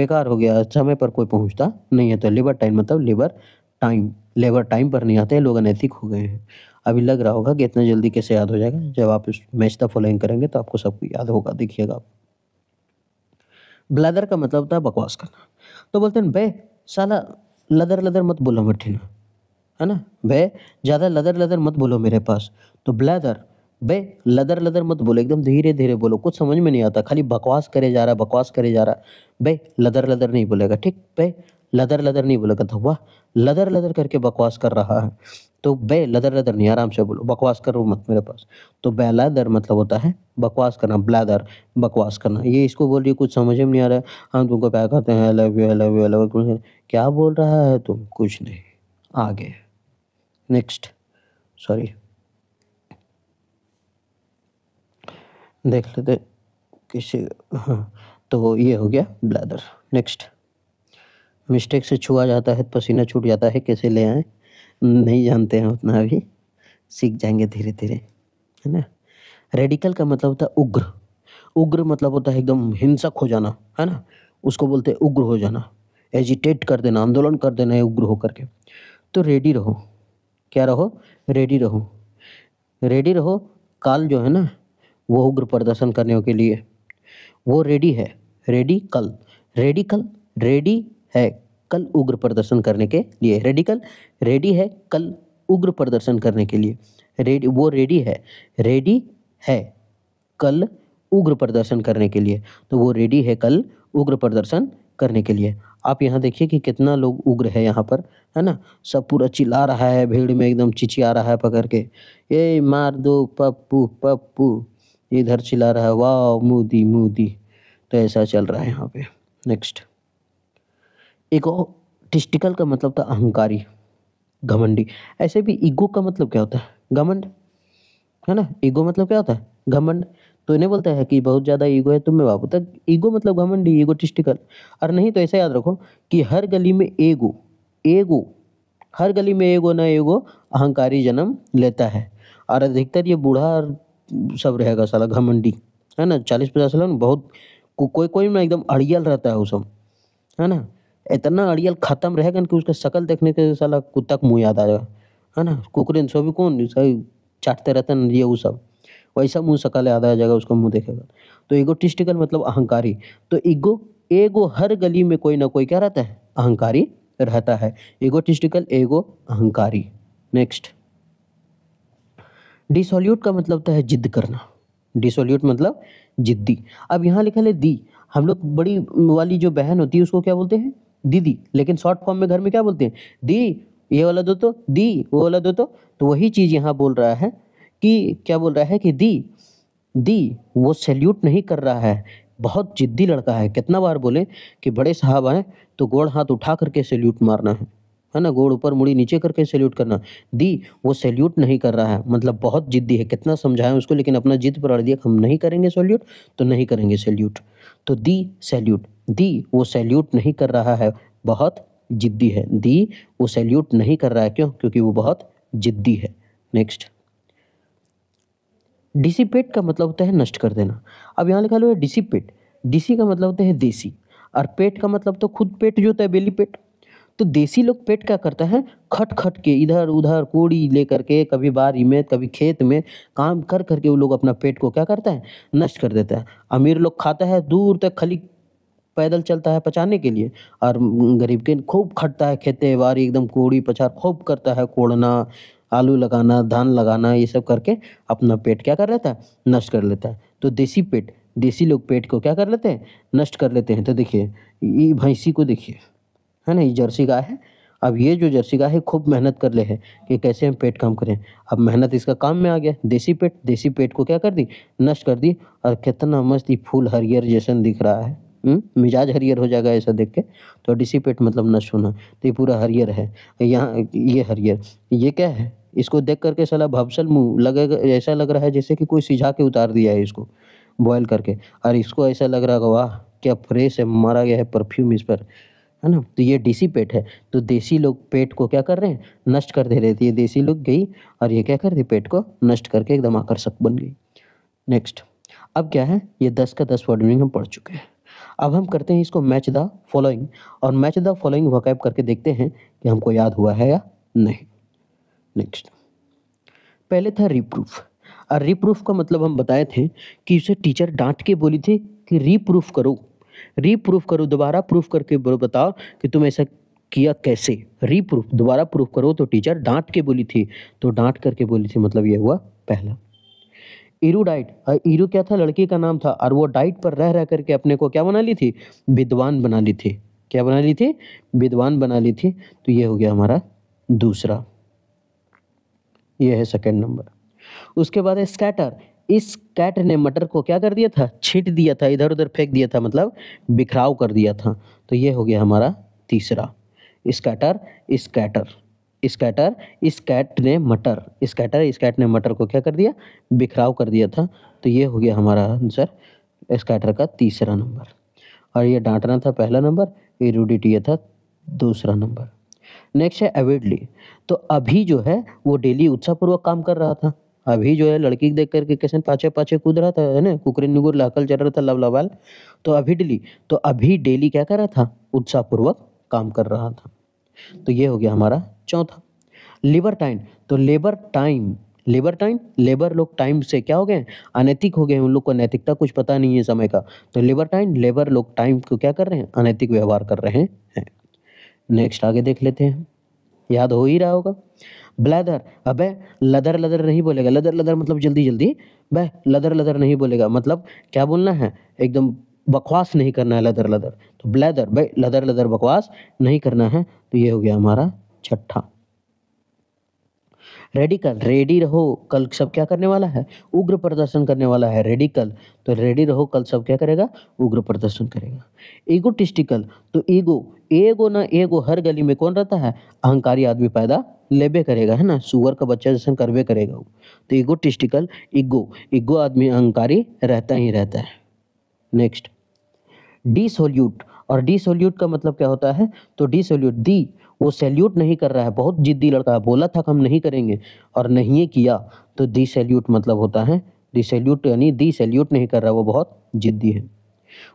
बेकार हो गया समय पर कोई पहुंचता नहीं है तो लेबर टाइम मतलब लेबर टाइम लेबर टाइम पर नहीं आते हैं लोग अनैतिक हो गए हैं अभी लग रहा होगा कि इतना जल्दी कैसे याद हो जाएगा जब आप इस मैच द फॉलोइंग करेंगे तो आपको सबको याद होगा देखिएगा आप ब्लैदर का मतलब होता है बकवास करना तो बोलते हैं बे साला लदर लदर मत बोलो मठिना है ना बे ज़्यादा लदर लदर मत बोलो मेरे पास तो ब्लैदर बे लदर लदर मत बोलो एकदम धीरे धीरे बोलो कुछ समझ में नहीं आता खाली बकवास करे जा रहा है बकवास करे जा रहा है बे लदर लदर नहीं बोलेगा ठीक बे लदर लदर नहीं बोलेगा तो वाह लदर लदर करके बकवास कर रहा है तो बे लदर लदर नहीं आराम से बोलो बकवास करो मत मेरे पास तो लदर मतलब होता है बकवास करना ब्लैदर बकवास करना ये इसको बोल रही कुछ समझ में नहीं आ रहा है हम तुमको क्या करते हैं love you love you love क्या बोल रहा है तुम कुछ नहीं आगे नेक्स्ट सॉरी देख लेते किसी हाँ तो ये हो गया ब्लैदर नेक्स्ट मिस्टेक से छुआ जाता है पसीना छूट जाता है कैसे ले आए नहीं जानते हैं उतना अभी सीख जाएंगे धीरे धीरे है ना रेडिकल का मतलब होता है उग्र उग्र मतलब होता है एकदम हिंसक हो जाना है ना उसको बोलते हैं उग्र हो जाना एजिटेट कर देना आंदोलन कर देना है उग्र होकर के तो रेडी रहो क्या रहो रेडी रहो रेडी रहो कल जो है ना वो उग्र प्रदर्शन करने के लिए वो रेडी है रेडी कल रेडी कल रेडी है कल उग्र प्रदर्शन करने के लिए रेडी कल रेडी है कल उग्र प्रदर्शन करने के लिए रेडी वो रेडी है रेडी है कल उग्र प्रदर्शन करने के लिए तो वो रेडी है कल उग्र प्रदर्शन करने के लिए आप यहाँ देखिए कि कितना लोग उग्र है यहाँ पर है ना सब पूरा चिल्ला रहा है भीड़ में एकदम चिचिया रहा है पकड़ के ये मार दो पप्पू पप्पू इधर चिल्ला रहा है वाह मोदी मोदी तो ऐसा चल रहा है यहाँ पे नेक्स्ट एक टिस्टिकल का मतलब था अहंकारी घमंडी ऐसे भी ईगो का मतलब क्या होता है घमंड है ना ईगो मतलब क्या होता है घमंड तो इन्हें बोलते हैं कि बहुत ज़्यादा ईगो है तुम में बाबू तक ईगो मतलब घमंडी ईगो टिस्टिकल और नहीं तो ऐसा याद रखो कि हर गली में एगो एगो हर गली में एगो ना एगो अहंकारी जन्म लेता है और अधिकतर ये बूढ़ा सब रहेगा साला घमंडी है ना चालीस पचास साल बहुत को, कोई कोई में एकदम अड़ियल रहता है उस है ना इतना अड़ियल ख़त्म रहेगा कि उसका शक्ल देखने के साला कुत्ता का मुँह याद आ जाएगा है ना कुकरे सो भी कौन चाटते रहते हैं ये वो सब वैसा मुंह सकाल आधा जाएगा उसका मुंह देखेगा तो इगोटिस्टिकल मतलब अहंकारी तो ईगो एगो हर गली में कोई ना कोई क्या रहता है अहंकारी रहता है इगोटिस्टिकल एगो अहंकारी नेक्स्ट डिसोल्यूट का मतलब होता है जिद करना डिसोल्यूट मतलब जिद्दी अब यहाँ लिखा है दी हम लोग बड़ी वाली जो बहन होती है उसको क्या बोलते हैं दीदी लेकिन शॉर्ट फॉर्म में घर में क्या बोलते हैं दी ये वाला दो तो दी वो वाला दो तो, तो वही चीज़ यहाँ बोल रहा है कि क्या बोल रहा है कि दी दी वो सैल्यूट नहीं कर रहा है बहुत जिद्दी लड़का है कितना बार बोले कि बड़े साहब आए तो गोड़ हाथ उठा करके सैल्यूट मारना है है ना गोड़ ऊपर मुड़ी नीचे करके सैल्यूट करना दी वो सैल्यूट नहीं कर रहा है मतलब बहुत जिद्दी है कितना समझाया उसको लेकिन अपना जिद पर अड़ दिया हम नहीं करेंगे सैल्यूट तो नहीं करेंगे सैल्यूट तो दी सैल्यूट दी वो सैल्यूट नहीं कर रहा है बहुत जिद्दी है दी वो सैल्यूट नहीं कर रहा है क्यों क्योंकि वो बहुत जिद्दी है नेक्स्ट डिसिपेट का मतलब होता है नष्ट कर देना अब यहाँ लिखा लो है डिसिपेट डिसी का मतलब होता है देसी और पेट का मतलब तो खुद पेट जो होता है बेली पेट तो देसी लोग पेट क्या करता है खट खट के इधर उधर कोड़ी लेकर के कभी बारी में कभी खेत में काम कर करके वो लोग अपना पेट को क्या करता है नष्ट कर देता है अमीर लोग खाता है दूर तक खली पैदल चलता है पचाने के लिए और गरीब के खूब खटता है खेते बारी एकदम कोड़ी पचार खूब करता है कोड़ना आलू लगाना धान लगाना ये सब करके अपना पेट क्या कर लेता है नष्ट कर लेता है तो देसी पेट देसी लोग पेट को क्या कर लेते हैं नष्ट कर लेते हैं तो देखिए ये भैंसी को देखिए है ना ये जर्सी गाय है अब ये जो जर्सी गाय है खूब मेहनत कर ले है कि कैसे हम पेट काम करें अब मेहनत इसका काम में आ गया देसी पेट देसी पेट को क्या कर दी नष्ट कर दी और कितना मस्त ये फूल हरियर जैसन दिख रहा है हम्म? मिजाज हरियर हो जाएगा ऐसा देख के तो डिसिपेट मतलब नष्ट होना तो ये पूरा हरियर है यहाँ ये हरियर ये क्या है इसको देख करके सला भपसल मुँह लगेगा ऐसा लग रहा है जैसे कि कोई सिझा के उतार दिया है इसको बॉयल करके और इसको ऐसा लग रहा है वाह क्या फ्रेश है मारा गया है परफ्यूम इस पर है ना तो ये डीसी पेट है तो देसी लोग पेट को क्या कर रहे हैं नष्ट कर दे रहे थे ये देसी लोग गई और ये क्या कर दी पेट को नष्ट करके एकदम आकर्षक बन गई नेक्स्ट अब क्या है ये दस का दस वर्ड मीनिंग हम पढ़ चुके हैं अब हम करते हैं इसको मैच द फॉलोइंग और मैच द फॉलोइंग वकैब करके देखते हैं कि हमको याद हुआ है या नहीं नेक्स्ट पहले था रिप्रूफ और रिप्रूफ का मतलब हम बताए थे कि उसे टीचर डांट के बोली थी कि रिप्रूफ करो रिप्रूफ करो दोबारा प्रूफ करके बताओ कि तुम ऐसा किया कैसे रिप्रूफ दोबारा प्रूफ करो तो टीचर डांट के बोली थी तो डांट करके बोली थी मतलब ये हुआ पहला इरू डाइट इरू क्या था लड़की का नाम था और वो डाइट पर रह रह करके अपने को क्या बना ली थी विद्वान बना ली थी क्या बना ली थी विद्वान बना ली थी तो ये हो गया हमारा दूसरा ये है सेकेंड नंबर उसके बाद है स्कैटर इस कैट ने मटर को क्या कर दिया था छीट दिया था इधर उधर फेंक दिया था मतलब बिखराव कर दिया था तो ये हो गया हमारा तीसरा स्कैटर स्कैटर स्कैटर इस कैट ने मटर स्कैटर इस कैट ने मटर को क्या कर दिया बिखराव कर दिया था तो ये हो गया हमारा आंसर स्कैटर का तीसरा नंबर और ये डांटना था पहला नंबर ये रूडिटी था दूसरा नंबर नेक्स्ट है अवेडली तो अभी जो है वो डेली उत्साहपूर्वक काम कर रहा था अभी जो है लड़की को देख करके कैसे पाचे पाचे कूद रहा था है ना कुकरी नुकुर लहकल चल रहा था लव लवाल तो अभी डेली तो अभी डेली क्या कर रहा था उत्साहपूर्वक काम कर रहा था तो ये हो गया हमारा चौथा लेबर टाइम तो labour time labour time labour लोग टाइम से क्या हो गए अनैतिक हो गए उन लोग को नैतिकता कुछ पता नहीं है समय का तो लेबर टाइम लेबर लोग टाइम को क्या कर रहे हैं अनैतिक व्यवहार कर रहे हैं नेक्स्ट आगे देख लेते हैं याद हो ही रहा होगा ब्लैदर अबे लदर लदर नहीं बोलेगा लदर लदर मतलब जल्दी जल्दी बह लदर लदर नहीं बोलेगा मतलब क्या बोलना है एकदम बकवास नहीं करना है लदर लदर तो ब्लैदर भाई लदर लदर बकवास नहीं करना है तो ये हो गया हमारा छठा रेडिकल रेडी रहो कल सब क्या करने वाला है उग्र प्रदर्शन करने वाला है रेडिकल तो रेडी रहो कल सब क्या करेगा उग्र प्रदर्शन करेगा ईगोटिस्टिकल तो ईगो एगो ना एगो हर गली में कौन रहता है अहंकारी आदमी पैदा लेबे करेगा है ना सुअर का बच्चा जैसे करवे करेगा वो तो ईगो टिस्टिकल इगो ईगो आदमी अहंकारी रहता ही रहता है नेक्स्ट डिसोल्यूट और डिसोल्यूट का मतलब क्या होता है तो डिसोल्यूट दी वो सैल्यूट नहीं कर रहा है बहुत जिद्दी लड़का है बोला था कि हम नहीं करेंगे और नहीं किया तो दी सैल्यूट मतलब होता है दी सैल्यूट यानी दी सैल्यूट नहीं कर रहा वो बहुत जिद्दी है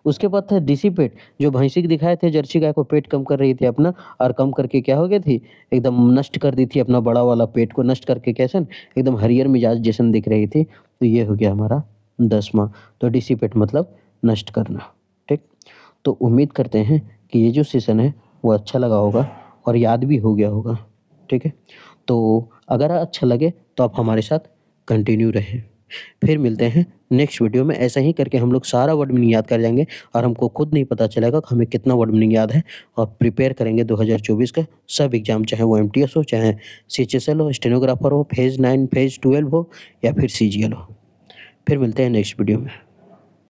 उसके बाद था डीसी पेट जो भैंसी के दिखाए थे जर्सी गाय को पेट कम कर रही थी अपना और कम करके क्या हो गई थी एकदम नष्ट कर दी थी अपना बड़ा वाला पेट को नष्ट करके कैसे एकदम हरियर मिजाज जैसन दिख रही थी तो ये हो गया हमारा दसवा तो डीसी पेट मतलब नष्ट करना ठीक तो उम्मीद करते हैं कि ये जो सेशन है वो अच्छा लगा होगा और याद भी हो गया होगा ठीक है तो अगर अच्छा लगे तो आप हमारे साथ कंटिन्यू रहें फिर मिलते हैं नेक्स्ट वीडियो में ऐसा ही करके हम लोग सारा वर्ड मीनिंग याद कर जाएंगे और हमको खुद नहीं पता चलेगा कि हमें कितना वर्ड मीनिंग याद है और प्रिपेयर करेंगे 2024 का सब एग्जाम चाहे वो एम हो चाहे सी हो स्टेनोग्राफर हो फेज़ नाइन फेज़ ट्वेल्व हो या फिर सी हो फिर मिलते हैं नेक्स्ट वीडियो में